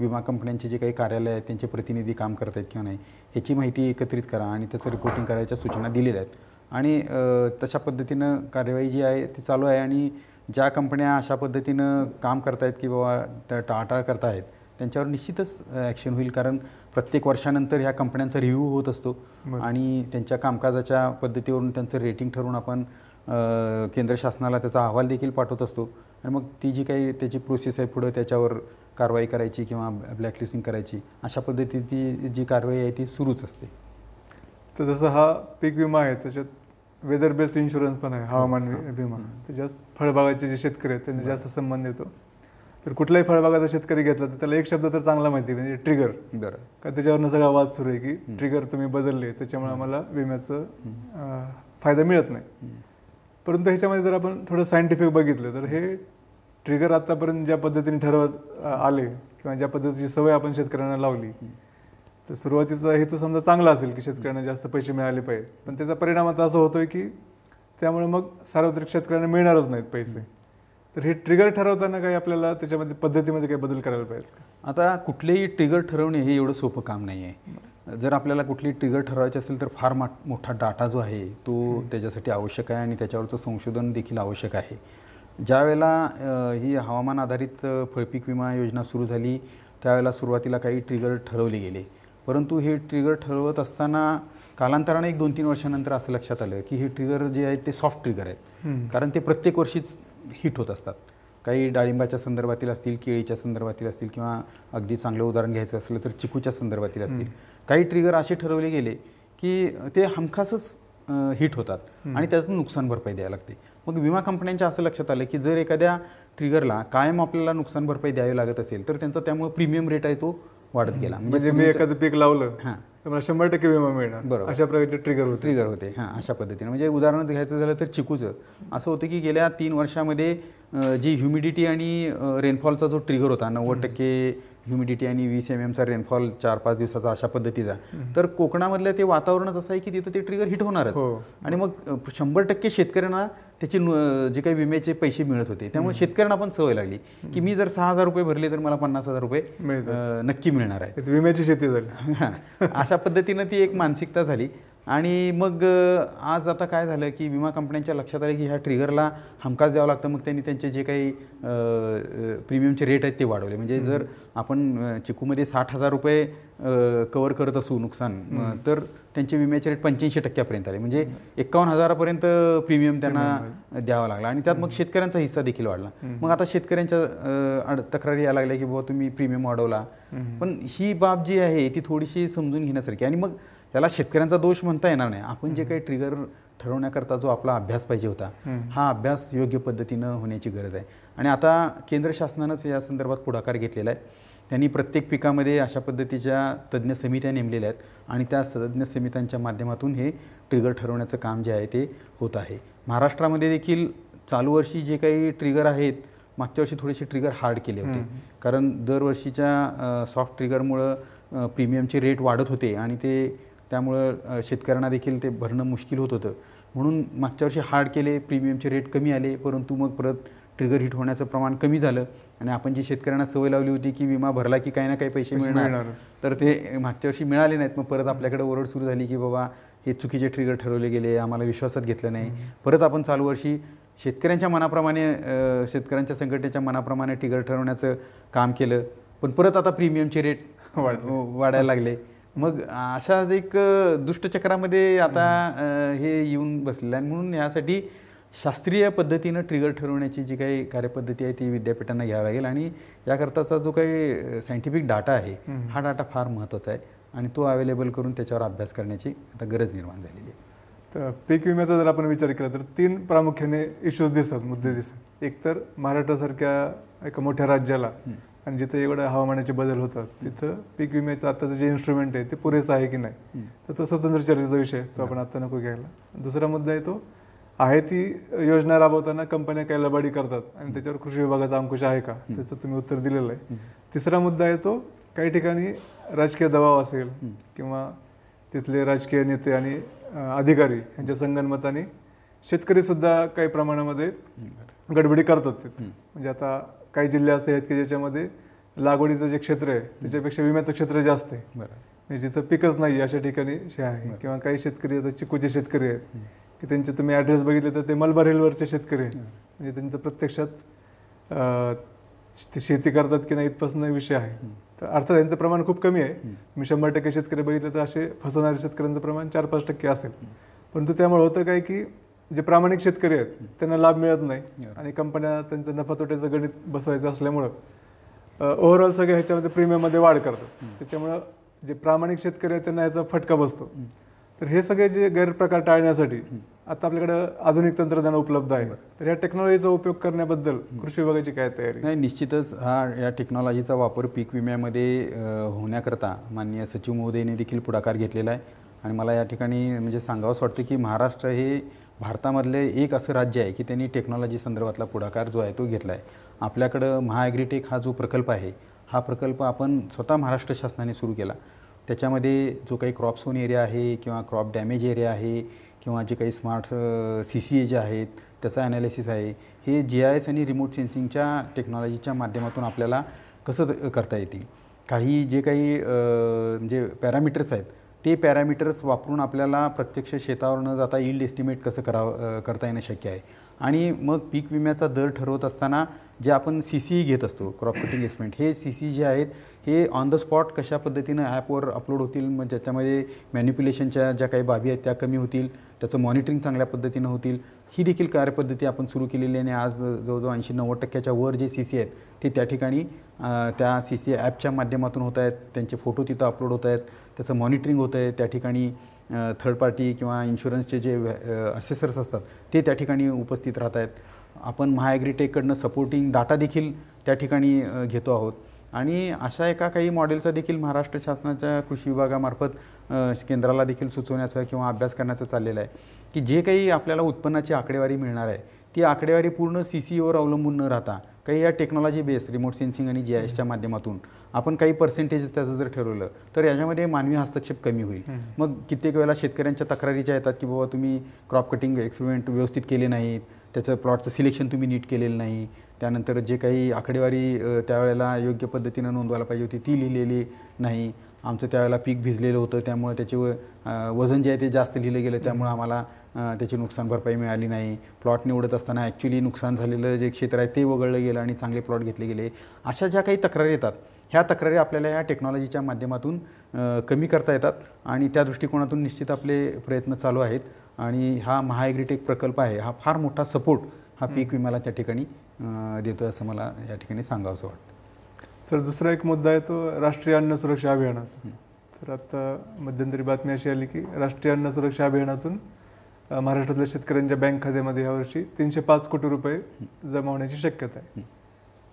विमा कंपन्यांचे जे काही कार्यालय आहेत त्यांचे प्रतिनिधी काम करत आहेत किंवा नाही ह्याची माहिती एकत्रित करा आणि त्याचं रिपोर्टिंग करायच्या सूचना दिलेल्या आहेत आणि तशा पद्धतीनं कार्यवाही जी आहे ती चालू आहे आणि ज्या कंपन्या अशा पद्धतीनं काम करतायत की बाबा त्या टाळाटाळ करतायत त्यांच्यावर निश्चितच ॲक्शन होईल कारण प्रत्येक वर्षानंतर ह्या कंपन्यांचा रिव्ह्यू होत असतो आणि त्यांच्या कामकाजाच्या पद्धतीवरून त्यांचं रेटिंग ठरवून आपण केंद्र शासनाला त्याचा अहवाल देखील पाठवत असतो आणि मग ती जी काही त्याची प्रोसेस आहे पुढं त्याच्यावर कारवाई करायची किंवा ब्लॅकलिस्टिंग करायची अशा पद्धतीची जी कारवाई आहे ती सुरूच असते तर जसं हा पीक विमा आहे त्याच्यात वेदर बेस्ड इन्शुरन्स पण आहे हवामान विमा त्याच्यात फळबागाचे जे शेतकरी आहेत त्यांना जास्त संबंध येतो तर कुठल्याही फळबागाचा शेतकरी घेतला तर त्याला एक शब्द तर चांगला माहिती म्हणजे ट्रिगर बरं का त्याच्यावरनं सगळा वाद सुरू आहे की ट्रिगर तुम्ही बदलले त्याच्यामुळे आम्हाला विम्याचं फायदा मिळत नाही परंतु ह्याच्यामध्ये जर आपण थोडं सायंटिफिक बघितलं तर हे ट्रिगर आतापर्यंत ज्या पद्धतीने ठरवत आले किंवा ज्या पद्धतीची सवय आपण शेतकऱ्यांना लावली तर सुरुवातीचा हेतू समजा चांगला असेल की शेतकऱ्यांना जास्त पैसे मिळाले पाहिजे पण त्याचा परिणाम आता असा होतोय की त्यामुळे मग सार्वत्रिक शेतकऱ्यांना मिळणारच नाहीत पैसे तर हे ट्रिगर ठरवताना काही आपल्याला त्याच्यामध्ये पद्धतीमध्ये काही बदल करायला पाहिजे आता कुठलेही ट्रिगर ठरवणे हे एवढं सोपं काम नाही आहे जर आपल्याला कुठली ट्रिगर ठरवायची असेल तर फार मोठा डाटा जो आहे तो त्याच्यासाठी आवश्यक आहे आणि त्याच्यावरचं संशोधन देखील आवश्यक आहे ज्यावेळेला ही हवामान आधारित फळपीक विमा योजना सुरू झाली त्यावेळेला सुरुवातीला काही ट्रिगर ठरवले गेले परंतु हे ट्रिगर ठरवत असताना कालांतराने एक दोन तीन वर्षानंतर असं लक्षात आलं की हे ट्रिगर जे आहेत ते सॉफ्ट ट्रिगर आहेत कारण ते प्रत्येक वर्षीच हिट होत असतात काही डाळिंबाच्या संदर्भातील असतील केळीच्या संदर्भातील असतील किंवा अगदी चांगलं उदाहरण घ्यायचं असलं तर चिकूच्या संदर्भातील असतील काही ट्रिगर असे ठरवले गेले की ते हमखासच हिट होतात आणि त्यातून नुकसान भरपाई द्यावी लागते मग विमा कंपन्यांच्या असं लक्षात आलं की जर एखाद्या ट्रिगरला कायम आपल्याला नुकसान भरपाई द्यावी लागत असेल तर त्यांचा त्यामुळे प्रीमियम रेट आहे तो वाढत गेला म्हणजे, म्हणजे मी एखादं पीक लावलं हां मला शंभर टक्के विमा मिळणार बरोबर अशा प्रकारचे ट्रिगर होते ट्रिगर होते हां अशा पद्धतीने म्हणजे उदाहरणच घ्यायचं झालं तर चिकूचं असं होतं की गेल्या तीन वर्षामध्ये जी ह्युमिडिटी आणि रेनफॉलचा जो ट्रिगर होता नव्वद टक्के ह्युमिडिटी आणि वीस एम एमचा रेनफॉल चार पाच दिवसाचा अशा पद्धतीचा तर कोकणामधलं ते वातावरणच असं आहे की तिथं ते ट्रिगर हिट होणारच हो. आणि मग शंभर टक्के शेतकऱ्यांना त्याची जे काही विम्याचे पैसे मिळत होते त्यामुळे शेतकऱ्यांना पण सवय लागली की मी जर सहा हजार रुपये भरले तर मला पन्नास हजार रुपये नक्की मिळणार आहे विम्याची शेती झाली अशा पद्धतीनं ती एक मानसिकता झाली आणि मग आज आता काय झालं की विमा कंपन्यांच्या लक्षात आलं की ह्या ट्रिगरला हमखास द्यावं लागतं मग त्यांनी त्यांचे जे काही प्रीमियमचे रेट आहेत ते वाढवले म्हणजे जर आपण चिकूमध्ये साठ हजार रुपये कवर करत असू नुकसान तर त्यांचे विम्याचे रेट पंच्याऐंशी टक्क्यापर्यंत आले म्हणजे एक्कावन्न हजारापर्यंत प्रीमियम त्यांना द्यावा लागला आणि त्यात मग शेतकऱ्यांचा हिस्सा देखील वाढला मग आता शेतकऱ्यांच्या तक्रारी यायला लागल्या की बाबा तुम्ही प्रीमियम वाढवला पण ही बाब जी आहे ती थोडीशी समजून घेण्यासारखी आणि मग त्याला शेतकऱ्यांचा दोष म्हणता येणार नाही आपण जे काही ट्रिगर ठरवण्याकरता जो आपला अभ्यास पाहिजे होता हा अभ्यास योग्य पद्धतीनं होण्याची गरज आहे आणि आता केंद्र शासनानंच या संदर्भात पुढाकार घेतलेला आहे त्यांनी प्रत्येक पिकामध्ये अशा पद्धतीच्या तज्ज्ञ समित्या नेमलेल्या आहेत आणि त्या तज्ज्ञ समित्यांच्या माध्यमातून हे ट्रिगर ठरवण्याचं काम जे आहे ते होत आहे महाराष्ट्रामध्ये देखील चालू वर्षी जे काही ट्रिगर आहेत मागच्या वर्षी थोडेसे ट्रिगर हार्ड केले होते कारण दरवर्षीच्या सॉफ्ट ट्रिगरमुळं प्रीमियमचे रेट वाढत होते आणि ते त्यामुळं शेतकऱ्यांना देखील ते भरणं मुश्किल होत होतं म्हणून मागच्या वर्षी हार्ड केले प्रीमियमचे रेट कमी आले परंतु मग परत ट्रिगर हिट होण्याचं प्रमाण कमी झालं आणि आपण जी शेतकऱ्यांना सवय लावली होती की विमा भरला की काही ना काही पैसे मिळणार तर ते मागच्या वर्षी मिळाले नाहीत मग परत आपल्याकडे ओरड सुरू झाली की बाबा हे चुकीचे ट्रिगर ठरवले गेले आम्हाला विश्वासात घेतलं नाही परत आपण चालू वर्षी शेतकऱ्यांच्या मनाप्रमाणे शेतकऱ्यांच्या संघटनेच्या मनाप्रमाणे ट्रिगर ठरवण्याचं काम केलं पण परत आता प्रीमियमचे रेट वाढायला लागले मग अशा एक दुष्टचक्रामध्ये आता हे येऊन बसलेलं आहे म्हणून यासाठी शास्त्रीय पद्धतीनं ट्रिगर ठरवण्याची जी काही कार्यपद्धती आहे ती विद्यापीठांना घ्यावी लागेल आणि याकरताचा जो काही सायंटिफिक डाटा आहे हा डाटा फार महत्त्वाचा आहे आणि तो अवेलेबल करून त्याच्यावर अभ्यास करण्याची आता गरज निर्माण झालेली आहे तर पीक विम्याचा जर आपण विचार केला तर तीन प्रामुख्याने इश्यूज दिसतात मुद्दे दिसतात एक तर महाराष्ट्रासारख्या एका मोठ्या राज्याला आणि जिथे एवढ्या हवामानाचे बदल होतात तिथं पीक विम्याचं आत्ताचं जे इन्स्ट्रुमेंट आहे ते पुरेसं आहे की नाही तर तो स्वतंत्र चर्चेचा विषय तो आपण आत्ता नको घ्यायला दुसरा मुद्दा आहे तो आहे ती योजना राबवताना कंपन्या काही लबाडी करतात आणि त्याच्यावर कृषी विभागाचा अंकुश आहे का त्याचं तुम्ही उत्तर दिलेलं आहे तिसरा मुद्दा आहे तो काही ठिकाणी राजकीय दबाव असेल किंवा तिथले राजकीय नेते आणि अधिकारी यांच्या संगणमताने शेतकरीसुद्धा काही प्रमाणामध्ये गडबडी करतात म्हणजे आता काही जिल्हे असे आहेत की ज्याच्यामध्ये लागवडीचं जे क्षेत्र आहे त्याच्यापेक्षा विम्याचं क्षेत्र जास्त आहे म्हणजे जिथं पिकच नाही अशा ठिकाणी आहे किंवा काही शेतकरी आता चिकूचे शेतकरी आहेत की त्यांचे तुम्ही ॲड्रेस बघितले तर ते मलबार हिलवरचे शेतकरी आहेत म्हणजे त्यांचं प्रत्यक्षात ते शेती करतात की नाही इथपासून विषय आहे तर अर्थात यांचं प्रमाण खूप कमी आहे मी शंभर टक्के शेतकरी बघितलं तर असे फसवणारे शेतकऱ्यांचं प्रमाण चार पाच टक्के असेल परंतु त्यामुळे होतं काय की जे प्रामाणिक शेतकरी आहेत त्यांना लाभ मिळत नाही आणि कंपन्या त्यांचं नफा तोट्याचं गणित बसवायचं असल्यामुळं ओव्हरऑल सगळ्या ह्याच्यामध्ये प्रीमियममध्ये वाढ करतात त्याच्यामुळं जे प्रामाणिक शेतकरी आहेत त्यांना याचा फटका बसतो तर हे सगळे जे गैरप्रकार टाळण्यासाठी आता आपल्याकडं आधुनिक तंत्रज्ञान उपलब्ध आहे तर या टेक्नॉलॉजीचा उपयोग करण्याबद्दल कृषी विभागाची काय तयारी नाही निश्चितच हा या टेक्नॉलॉजीचा वापर पीक विम्यामध्ये होण्याकरता माननीय सचिव महोदयने देखील पुढाकार घेतलेला आहे आणि मला या ठिकाणी म्हणजे सांगावंच वाटतं की महाराष्ट्र हे भारतामधले एक असं राज्य आहे की त्यांनी टेक्नॉलॉजी संदर्भातला पुढाकार जो आहे तो घेतला आहे आपल्याकडं महाॲग्रीटेक हा जो प्रकल्प आहे हा प्रकल्प आपण स्वतः महाराष्ट्र शासनाने सुरू केला त्याच्यामध्ये जो काही क्रॉप सोन एरिया आहे किंवा क्रॉप डॅमेज एरिया आहे किंवा जे काही स्मार्ट सी सी ए जे आहेत त्याचा ॲनालिसिस आहे हे जी आय एस आणि रिमोट सेन्सिंगच्या टेक्नॉलॉजीच्या माध्यमातून आपल्याला कसं करता येतील काही जे काही म्हणजे पॅरामीटर्स आहेत ते पॅरामीटर्स वापरून आपल्याला प्रत्यक्ष शेतावर न जाता इल्ड एस्टिमेट कसं करावं करता येणं शक्य आहे आणि मग पीक विम्याचा दर ठरवत असताना जे आपण सी सी e घेत असतो क्रॉप कटिंग एस्टिमेंट हे सी सी e जे आहेत हे ऑन द स्पॉट कशा पद्धतीनं ॲपवर अपलोड होतील मग ज्याच्यामध्ये मॅन्युप्युलेशनच्या ज्या काही बाबी आहेत त्या कमी होतील त्याचं मॉनिटरिंग चांगल्या पद्धतीनं होतील ही देखील कार्यपद्धती आपण सुरू केलेली आणि आज जवळजवळ ऐंशी नव्वद टक्क्याच्या वर जे सी सी e आहेत ते त्या ठिकाणी त्या सी सी ॲपच्या माध्यमातून होत आहेत त्यांचे फोटो तिथं अपलोड होत आहेत त्याचं मॉनिटरिंग होतं आहे त्या ठिकाणी थर्ड पार्टी किंवा इन्शुरन्सचे जे असेसर्स असतात ते त्या ठिकाणी उपस्थित राहत आहेत आपण महाॲग्रीटेककडनं सपोर्टिंग डाटा देखील त्या ठिकाणी घेतो आहोत आणि अशा एका काही मॉडेलचा देखील महाराष्ट्र शासनाच्या कृषी विभागामार्फत केंद्राला देखील सुचवण्याचं किंवा अभ्यास करण्याचं चाललेलं आहे की जे काही आपल्याला उत्पन्नाची आकडेवारी मिळणार आहे ती आकडेवारी पूर्ण सी सी ओवर अवलंबून न राहता काही या टेक्नॉलॉजी बेस्ड रिमोट सेन्सिंग आणि जी आय एसच्या माध्यमातून आपण काही पर्सेंटेज त्याचं जर ठरवलं तर याच्यामध्ये मानवी हस्तक्षेप कमी होईल मग कित्येक वेळेला शेतकऱ्यांच्या तक्रारीच्या येतात की बाबा तुम्ही क्रॉप कटिंग एक्सपेरिमेंट व्यवस्थित केले नाहीत त्याचं प्लॉटचं सिलेक्शन तुम्ही नीट केलेलं नाही त्यानंतर जे काही आकडेवारी त्यावेळेला योग्य पद्धतीनं नोंदवायला पाहिजे होती ती लिहिलेली नाही आमचं त्यावेळेला पीक भिजलेलं होतं त्यामुळे त्याचे वजन जे आहे ते जास्त लिहिलं गेलं त्यामुळे आम्हाला त्याची नुकसान भरपाई मिळाली नाही प्लॉट निवडत असताना ॲक्च्युली नुकसान झालेलं जे क्षेत्र आहे ते वगळलं गेलं आणि चांगले प्लॉट घेतले गेले अशा ज्या काही तक्रारी येतात ह्या तक्रारी आपल्याला या टेक्नॉलॉजीच्या माध्यमातून कमी करता येतात आणि त्या दृष्टिकोनातून निश्चित आपले प्रयत्न चालू आहेत आणि हा महाएग्रीटेक प्रकल्प आहे हा फार मोठा सपोर्ट हा पीक विमाला त्या ठिकाणी देतो असं मला या ठिकाणी असं वाटतं सर दुसरा एक मुद्दा आहे तो राष्ट्रीय अन्न सुरक्षा अभियानाचा तर आता मध्यंतरी बातमी अशी आली की राष्ट्रीय अन्न सुरक्षा अभियानातून महाराष्ट्रातल्या शेतकऱ्यांच्या बँक खात्यामध्ये यावर्षी तीनशे पाच कोटी रुपये जमा होण्याची शक्यता आहे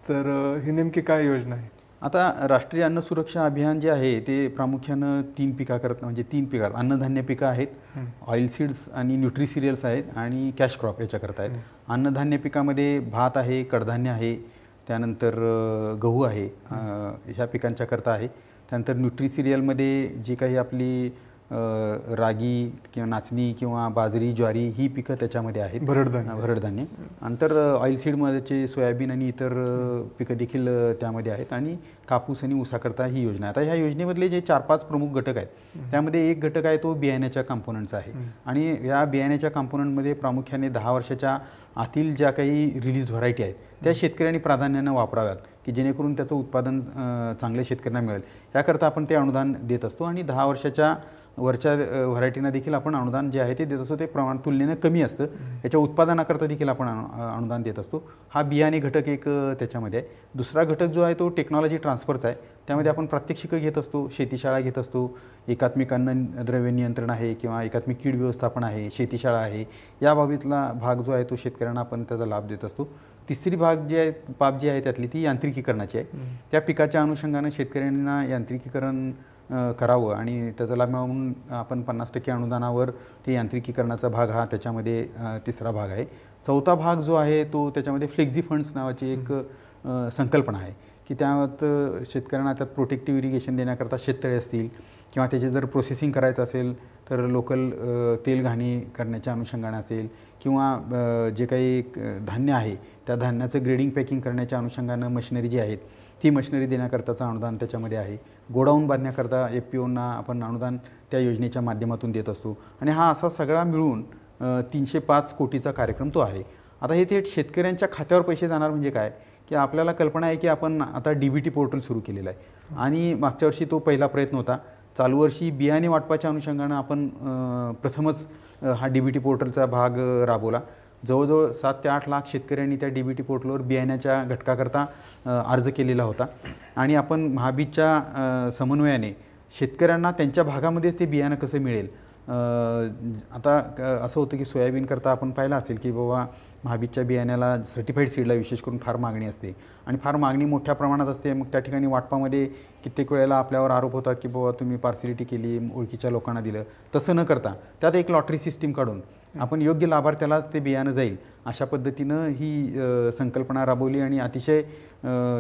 तर ही नेमकी काय योजना आहे आता राष्ट्रीय अन्न सुरक्षा अभियान जे आहे ते प्रामुख्यानं तीन पिका करत म्हणजे तीन पिकात अन्नधान्य पिकं आहेत ऑइल सीड्स आणि न्यूट्री सिरियल्स आहेत आणि कॅश क्रॉप याच्याकरता आहेत अन्नधान्य पिकामध्ये भात आहे कडधान्य आहे त्यानंतर गहू आहे ह्या पिकांच्याकरता आहे त्यानंतर न्यूट्री सिरियलमध्ये जी काही आपली रागी किंवा नाचणी किंवा बाजरी ज्वारी ही पिकं त्याच्यामध्ये आहेत भरडधान्य भरडधान्य नंतर ऑइल सोयाबीन आणि इतर पिकं देखील त्यामध्ये आहेत आणि कापूस आणि उसाकरता ही योजना आता ह्या योजनेमधले जे चार पाच प्रमुख घटक आहेत त्यामध्ये एक घटक आहे तो बियाण्याच्या कॉम्पोनंटचा आहे आणि या बियाण्याच्या कॉम्पोनंटमध्ये प्रामुख्याने दहा वर्षाच्या आतील ज्या काही रिलीज व्हरायटी आहेत त्या शेतकऱ्यांनी प्राधान्यानं वापराव्यात की जेणेकरून त्याचं उत्पादन चांगल्या शेतकऱ्यांना मिळेल याकरता आपण ते अनुदान देत असतो आणि दहा वर्षाच्या वरच्या व्हरायटीना देखील आपण अनुदान जे आहे ते देत असतो ते प्रमाण तुलनेनं कमी असतं याच्या उत्पादनाकरता देखील आपण अनुदान देत असतो हा बियाणे घटक एक त्याच्यामध्ये आहे दुसरा घटक जो आहे तो टेक्नॉलॉजी ट्रान्सफरचा आहे त्यामध्ये आपण प्रात्यक्षिकं घेत असतो शेतीशाळा घेत असतो एकात्मिक अन्न द्रव्य नियंत्रण आहे किंवा एकात्मिक कीड व्यवस्थापन आहे शेतीशाळा आहे या बाबीतला भाग जो आहे तो शेतकऱ्यांना आपण त्याचा लाभ देत असतो तिसरी भाग जी आहे पाप जी आहे त्यातली ती यांत्रिकीकरणाची आहे त्या पिकाच्या अनुषंगानं शेतकऱ्यांना यांत्रिकीकरण करावं आणि त्याचा लाभ म्हणून आपण पन्नास टक्के अनुदानावर ते यांत्रिकीकरणाचा भाग हा त्याच्यामध्ये तिसरा भाग आहे चौथा भाग जो आहे तो त्याच्यामध्ये फ्लेक्झी फंड्स नावाची एक संकल्पना आहे की त्यात शेतकऱ्यांना त्यात प्रोटेक्टिव्ह इरिगेशन देण्याकरता शेततळे असतील किंवा त्याचे जर प्रोसेसिंग करायचं असेल तर लोकल तेल घाणी करण्याच्या अनुषंगाने असेल किंवा जे काही धान्य आहे त्या धान्याचं ग्रेडिंग पॅकिंग करण्याच्या अनुषंगानं मशिनरी जी आहेत ती मशिनरी देण्याकरताचं अनुदान त्याच्यामध्ये आहे गोडाऊन बांधण्याकरता एफ पी ओना आपण अनुदान त्या योजनेच्या माध्यमातून देत असतो आणि हा असा सगळा मिळून तीनशे पाच कोटीचा कार्यक्रम तो आहे आता हे थेट शेतकऱ्यांच्या खात्यावर पैसे जाणार म्हणजे काय की आपल्याला कल्पना आहे की आपण आता डी बी टी पोर्टल सुरू केलेलं आहे आणि मागच्या वर्षी तो पहिला प्रयत्न होता चालू वर्षी बियाणे वाटपाच्या अनुषंगानं आपण प्रथमच हा डी बी टी पोर्टलचा भाग राबवला जवळजवळ सात ते आठ लाख शेतकऱ्यांनी त्या डी बी टी पोर्टलवर बियाण्याच्या घटकाकरता अर्ज केलेला होता आणि आपण महाबीजच्या समन्वयाने शेतकऱ्यांना त्यांच्या भागामध्येच ते बियाणं कसं मिळेल आता असं होतं की सोयाबीनकरता आपण पाहिलं असेल की बाबा महाबीजच्या बियाण्याला सर्टिफाईड सीडला विशेष करून फार मागणी असते आणि फार मागणी मोठ्या प्रमाणात असते मग त्या ठिकाणी वाटपामध्ये कित्येक वेळेला आपल्यावर आरोप होतात की बाबा तुम्ही पार्सिलिटी केली ओळखीच्या लोकांना दिलं तसं न करता त्यात एक लॉटरी सिस्टीम काढून आपण योग्य लाभार्थ्यालाच ते बियाणं जाईल अशा पद्धतीनं ही संकल्पना राबवली आणि अतिशय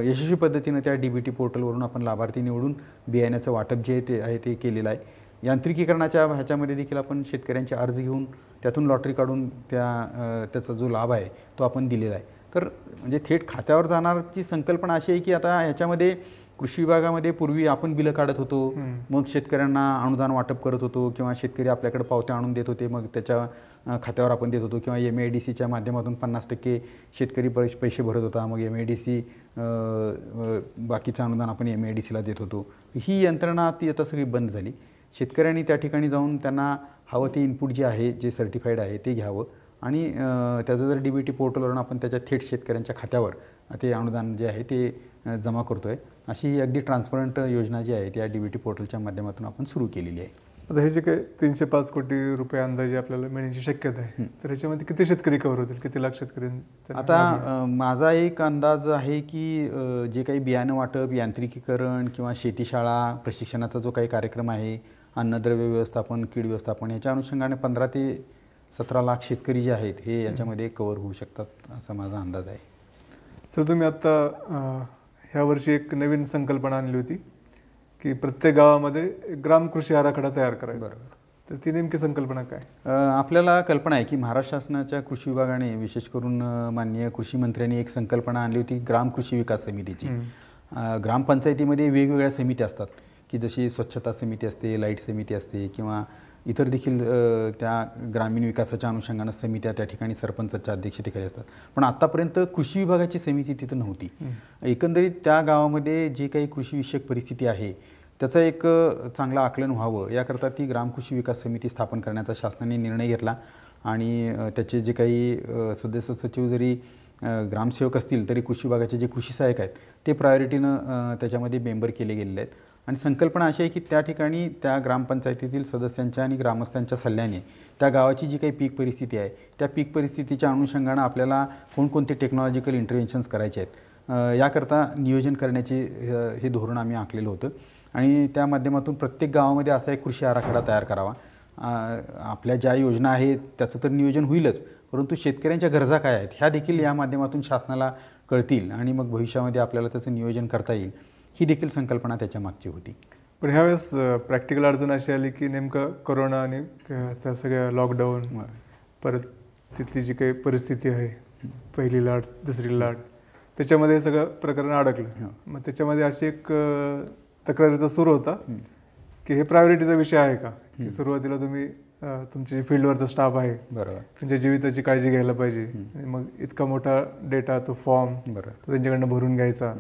यशस्वी पद्धतीनं त्या डी बी टी पोर्टलवरून आपण लाभार्थी निवडून बियाण्याचं वाटप जे ते आहे ते केलेलं आहे यांत्रिकीकरणाच्या ह्याच्यामध्ये देखील आपण शेतकऱ्यांचे अर्ज घेऊन त्यातून लॉटरी काढून त्या त्याचा जो लाभ आहे तो आपण दिलेला आहे तर म्हणजे थेट खात्यावर जाणारची संकल्पना अशी आहे की आता ह्याच्यामध्ये कृषी विभागामध्ये पूर्वी आपण बिलं काढत होतो मग शेतकऱ्यांना अनुदान वाटप करत होतो किंवा शेतकरी आपल्याकडे पावत्या आणून देत होते मग त्याच्या खात्यावर आपण देत होतो किंवा एम आय डी सीच्या माध्यमातून पन्नास टक्के शेतकरी पैसे पैसे भरत होता मग एम आय डी सी बाकीचं अनुदान आपण एम आय डी सीला देत होतो ही यंत्रणा ती आता सगळी बंद झाली शेतकऱ्यांनी त्या ठिकाणी जाऊन त्यांना हवं ते इनपुट जे आहे जे सर्टिफाईड आहे ते घ्यावं आणि त्याचं जर डी बी टी पोर्टलवरून आपण त्याच्या थेट शेतकऱ्यांच्या खात्यावर ते अनुदान जे आहे ते जमा करतो आहे अशी अगदी ट्रान्सपरंट योजना जी आहे त्या डी बी टी पोर्टलच्या माध्यमातून आपण सुरू केलेली आहे आता हे जे काही तीनशे पाच कोटी रुपये अंदाजे आपल्याला मिळण्याची शक्यता आहे तर ह्याच्यामध्ये किती शेतकरी कव्हर होतील किती लाख शेतकरी आता माझा एक अंदाज आहे की जे काही बियाणं वाटप यांत्रिकीकरण किंवा शेतीशाळा प्रशिक्षणाचा जो काही कार्यक्रम आहे अन्नद्रव्य व्यवस्थापन कीड व्यवस्थापन याच्या अनुषंगाने पंधरा ते सतरा लाख शेतकरी जे आहेत हे याच्यामध्ये कव्हर होऊ शकतात असा माझा अंदाज आहे सर तुम्ही आत्ता ह्यावर्षी एक नवीन संकल्पना आणली होती की प्रत्येक गावामध्ये ग्राम कृषी आराखडा तयार करायचा बरोबर तर ती नेमकी संकल्पना काय आपल्याला कल्पना आहे की महाराष्ट्र शासनाच्या कृषी विभागाने विशेष करून माननीय कृषी मंत्र्यांनी एक संकल्पना आणली होती ग्राम कृषी विकास समितीची ग्रामपंचायतीमध्ये वेगवेगळ्या समित्या असतात की जशी स्वच्छता समिती असते लाईट समिती असते किंवा इतर देखील त्या ग्रामीण विकासाच्या अनुषंगानं समित्या त्या ठिकाणी सरपंचाच्या अध्यक्षतेखाली असतात पण आत्तापर्यंत कृषी विभागाची समिती तिथं नव्हती एकंदरीत त्या गावामध्ये जे काही कृषीविषयक परिस्थिती आहे त्याचं एक चांगलं आकलन व्हावं याकरता ती ग्रामकृषी विकास समिती स्थापन करण्याचा शासनाने निर्णय घेतला आणि त्याचे जे काही सदस्य सचिव जरी ग्रामसेवक असतील तरी कृषी विभागाचे जे कृषी सहाय्यक आहेत ते प्रायोरिटीनं त्याच्यामध्ये मेंबर केले गेलेले आहेत आणि संकल्पना अशी आहे की त्या ठिकाणी त्या ग्रामपंचायतीतील सदस्यांच्या आणि ग्रामस्थांच्या सल्ल्याने त्या गावाची जी काही पीक परिस्थिती आहे त्या पीक परिस्थितीच्या अनुषंगानं आपल्याला कोणकोणते टेक्नॉलॉजिकल इंटरव्हेन्शन्स करायचे आहेत याकरता नियोजन करण्याचे हे धोरण आम्ही आखलेलं होतं आणि त्या माध्यमातून प्रत्येक गावामध्ये असा एक कृषी आराखडा तयार करावा आपल्या ज्या योजना आहेत त्याचं तर नियोजन होईलच परंतु शेतकऱ्यांच्या गरजा काय आहेत ह्या देखील या माध्यमातून शासनाला कळतील आणि मग भविष्यामध्ये आपल्याला त्याचं नियोजन करता येईल ही देखील संकल्पना त्याच्या मागची होती पण ह्यावेळेस प्रॅक्टिकल अडचण अशी आली की नेमकं करोना आणि त्या सगळ्या लॉकडाऊन हो. परत तिथली जी काही परिस्थिती आहे पहिली लाट दुसरी लाट त्याच्यामध्ये सगळं प्रकरण अडकलं हो. मग त्याच्यामध्ये अशी एक तक्रारीचा सुरू होता की हे प्रायोरिटीचा विषय आहे का की सुरुवातीला तुम्ही तुमची जी फील्डवरचा स्टाफ आहे बरोबर त्यांच्या जीविताची काळजी घ्यायला पाहिजे मग इतका मोठा डेटा तो फॉर्म बरोबर तो त्यांच्याकडनं भरून घ्यायचा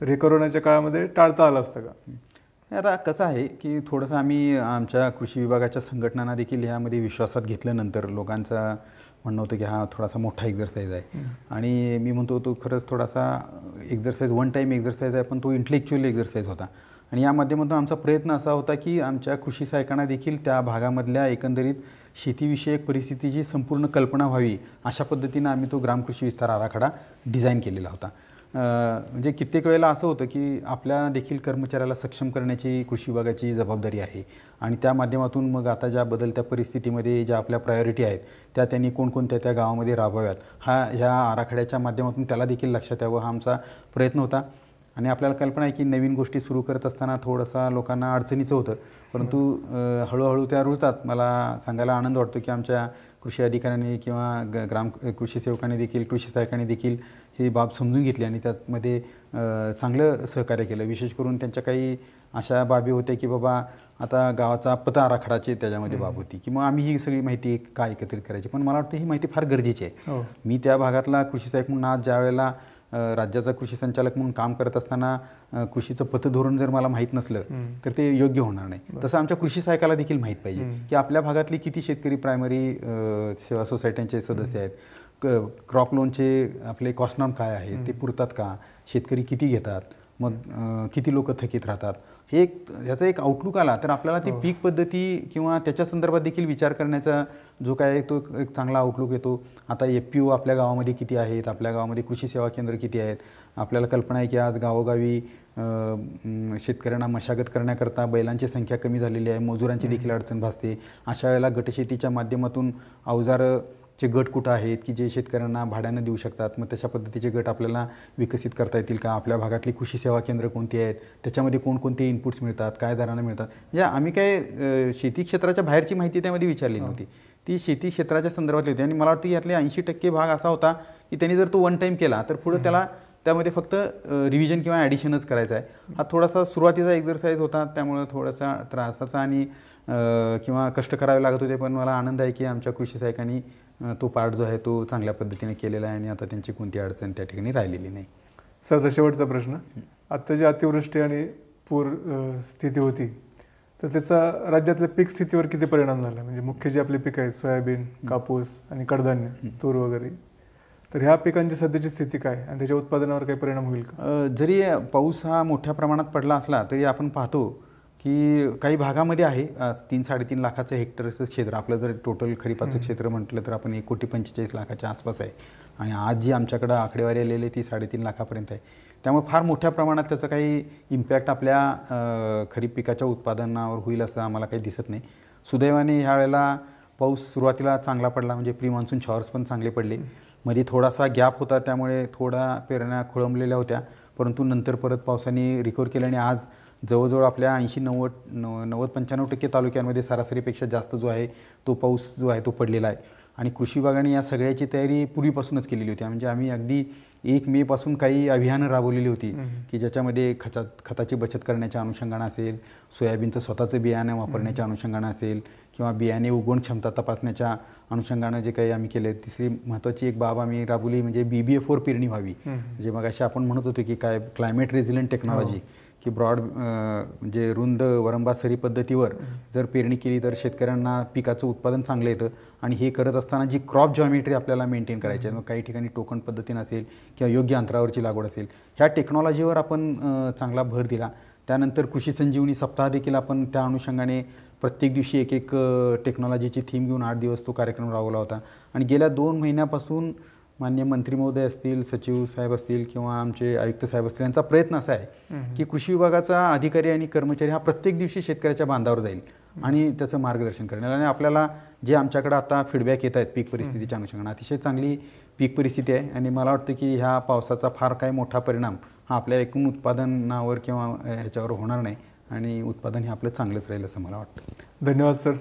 तर हे करोनाच्या काळामध्ये टाळता आलं असतं का आता कसं आहे की थोडंसं आम्ही आमच्या कृषी विभागाच्या संघटनांना देखील ह्यामध्ये विश्वासात घेतल्यानंतर लोकांचा म्हणणं होतं की हा थोडासा मोठा एक्झरसाईज आहे आणि मी म्हणतो तो खरंच थोडासा एक्झरसाईज वन टाईम एक्झरसाईज आहे पण तो इंटलेक्च्युअल एक्झरसाईज होता आणि या माध्यमातून आमचा प्रयत्न असा होता की आमच्या कृषी सहायकांना देखील त्या भागामधल्या एकंदरीत शेतीविषयक परिस्थितीची संपूर्ण कल्पना व्हावी अशा पद्धतीनं आम्ही तो ग्रामकृषी विस्तार आराखडा डिझाईन केलेला होता म्हणजे कित्येक वेळेला असं होतं की आपल्या देखील कर्मचाऱ्याला सक्षम करण्याची कृषी विभागाची जबाबदारी आहे आणि त्या माध्यमातून मग आता ज्या बदलत्या परिस्थितीमध्ये ज्या आपल्या प्रायोरिटी आहेत त्या त्यांनी कोणकोणत्या त्या गावामध्ये राबवाव्यात हा ह्या आराखड्याच्या माध्यमातून त्याला देखील लक्षात यावं हा आमचा प्रयत्न होता आणि आपल्याला कल्पना आहे की नवीन गोष्टी सुरू करत असताना थोडासा लोकांना अडचणीचं होतं परंतु हळूहळू त्या रुळतात मला सांगायला आनंद वाटतो की आमच्या कृषी अधिकाऱ्यांनी किंवा ग्राम कृषी सेवकांनी देखील कृषी सहाय्यकांनी देखील ही बाब समजून घेतली आणि त्यामध्ये चांगलं सहकार्य केलं विशेष करून त्यांच्या काही अशा बाबी होत्या की बाबा आता गावाचा पत आराखडाची त्याच्यामध्ये बाब होती की मग आम्ही ही सगळी माहिती का एकत्रित करायची पण मला वाटतं ही माहिती फार गरजेची आहे हो. मी त्या भागातला कृषी सहायक म्हणून आज ज्या वेळेला राज्याचा कृषी संचालक म्हणून काम करत असताना कृषीचं पथधोरण जर मला माहीत नसलं तर ते योग्य होणार नाही तसं आमच्या कृषी सहायकाला देखील माहीत पाहिजे की आपल्या भागातली किती शेतकरी प्रायमरी सेवा सोसायट्यांचे सदस्य आहेत क्रॉप लोनचे आपले कॉस्टनॉम काय आहे ते पुरतात का शेतकरी किती घेतात मग किती लोक थकीत राहतात हे एक ह्याचा एक आउटलुक आला तर आपल्याला ती पीक हो. पद्धती किंवा त्याच्या संदर्भात देखील विचार करण्याचा जो काय तो एक चांगला आउटलुक येतो आता एफ पी ओ आपल्या गावामध्ये किती आहेत आपल्या गावामध्ये कृषी सेवा केंद्र किती आहेत आपल्याला कल्पना आहे की आज गावोगावी शेतकऱ्यांना मशागत करण्याकरता बैलांची संख्या कमी झालेली आहे मजुरांची देखील अडचण भासते अशा वेळेला गटशेतीच्या माध्यमातून अवजारं जे गट कुठं आहेत की जे शेतकऱ्यांना भाड्यानं देऊ शकतात मग तशा पद्धतीचे गट आपल्याला विकसित करता येतील का आपल्या भागातली कृषी सेवा केंद्र कोणती आहेत त्याच्यामध्ये कोणकोणते इनपुट्स मिळतात काय दरानं मिळतात म्हणजे आम्ही काय शेती क्षेत्राच्या बाहेरची माहिती त्यामध्ये विचारली नव्हती हो. ती शेती क्षेत्राच्या संदर्भातली होती आणि मला वाटतं यातले ऐंशी टक्के भाग असा होता की त्यांनी जर तो वन टाईम केला तर पुढं त्याला त्यामध्ये फक्त रिव्हिजन किंवा ॲडिशनच करायचं आहे हा थोडासा सुरुवातीचा एक्झरसाईज होता त्यामुळं थोडासा त्रासाचा आणि किंवा कष्ट करावे लागत होते पण मला आनंद आहे की आमच्या कृषी सहाय्यकांनी तो पार्ट जो आहे तो चांगल्या पद्धतीने केलेला आहे आणि आता त्यांची कोणती अडचण त्या ठिकाणी राहिलेली नाही सर शेवटचा प्रश्न आत्ता जी अतिवृष्टी आणि पूर स्थिती होती तर त्याचा राज्यातल्या पीक स्थितीवर किती परिणाम झाला म्हणजे मुख्य जे आपले पीक आहेत सोयाबीन कापूस आणि कडधान्य तूर वगैरे तर ह्या पिकांची सध्याची स्थिती काय आणि त्याच्या उत्पादनावर काही परिणाम होईल का जरी पाऊस हा मोठ्या प्रमाणात पडला असला तरी आपण पाहतो की काही भागामध्ये आहे तीन साडेतीन लाखाचं हेक्टरचं क्षेत्र आपलं जर टोटल खरीपाचं क्षेत्र म्हटलं तर आपण एक कोटी पंचेचाळीस लाखाच्या आसपास आहे आणि आज जी आमच्याकडं आकडेवारी आलेली ती साडेतीन लाखापर्यंत आहे त्यामुळे फार मोठ्या प्रमाणात त्याचा काही इम्पॅक्ट आपल्या खरीप पिकाच्या उत्पादनावर होईल असं आम्हाला काही दिसत नाही सुदैवाने ह्या वेळेला पाऊस सुरुवातीला चांगला पडला म्हणजे प्री मान्सून शॉर्स पण चांगले पडले मध्ये थोडासा गॅप होता त्यामुळे थोडा पेरण्या खोळंबलेल्या होत्या परंतु नंतर परत पावसाने रिकवर आणि आज जवळजवळ आपल्या ऐंशी नव्वद नव्वद पंच्याण्णव टक्के तालुक्यांमध्ये सरासरीपेक्षा जास्त जो आहे तो पाऊस जो आहे तो पडलेला आहे आणि कृषी विभागाने या सगळ्याची तयारी पूर्वीपासूनच केलेली होती म्हणजे आम्ही अगदी एक मे पासून काही अभियानं राबवलेली होती की ज्याच्यामध्ये खचा खताची बचत करण्याच्या अनुषंगानं असेल सोयाबीनचं स्वतःचं बियाणं वापरण्याच्या अनुषंगानं असेल किंवा बियाणे उगवण क्षमता तपासण्याच्या अनुषंगानं जे काही आम्ही केलं तिसरी महत्त्वाची एक बाब आम्ही राबवली म्हणजे बी बी ए फोर पेरणी व्हावी म्हणजे मग अशी आपण म्हणत होतो की काय क्लायमेट रेझिलंट टेक्नॉलॉजी की ब्रॉड म्हणजे रुंद वरंबासरी पद्धतीवर जर पेरणी केली तर शेतकऱ्यांना पिकाचं उत्पादन चांगलं येतं आणि हे करत असताना जी क्रॉप जॉमेट्री आपल्याला मेंटेन करायची आहे मग काही ठिकाणी टोकन पद्धतीनं असेल किंवा योग्य अंतरावरची लागवड असेल ह्या टेक्नॉलॉजीवर आपण चांगला भर दिला त्यानंतर कृषी संजीवनी सप्ताह देखील आपण त्या अनुषंगाने प्रत्येक दिवशी एक एक टेक्नॉलॉजीची थीम घेऊन आठ दिवस तो कार्यक्रम राबवला होता आणि गेल्या दोन महिन्यापासून मान्य मंत्री महोदय असतील सचिव साहेब असतील किंवा आमचे आयुक्त साहेब असतील यांचा प्रयत्न असा आहे की कृषी विभागाचा अधिकारी आणि कर्मचारी हा प्रत्येक दिवशी शेतकऱ्याच्या बांधावर जाईल आणि त्याचं मार्गदर्शन करेल आणि आपल्याला जे आमच्याकडे आता फीडबॅक येत आहेत पीक परिस्थितीच्या अनुषंगाने अतिशय चांगली पीक परिस्थिती आहे आणि मला वाटतं की ह्या पावसाचा फार काही मोठा परिणाम हा आपल्या एकूण उत्पादनावर किंवा ह्याच्यावर होणार नाही आणि उत्पादन हे आपलं चांगलंच राहील असं मला वाटतं धन्यवाद सर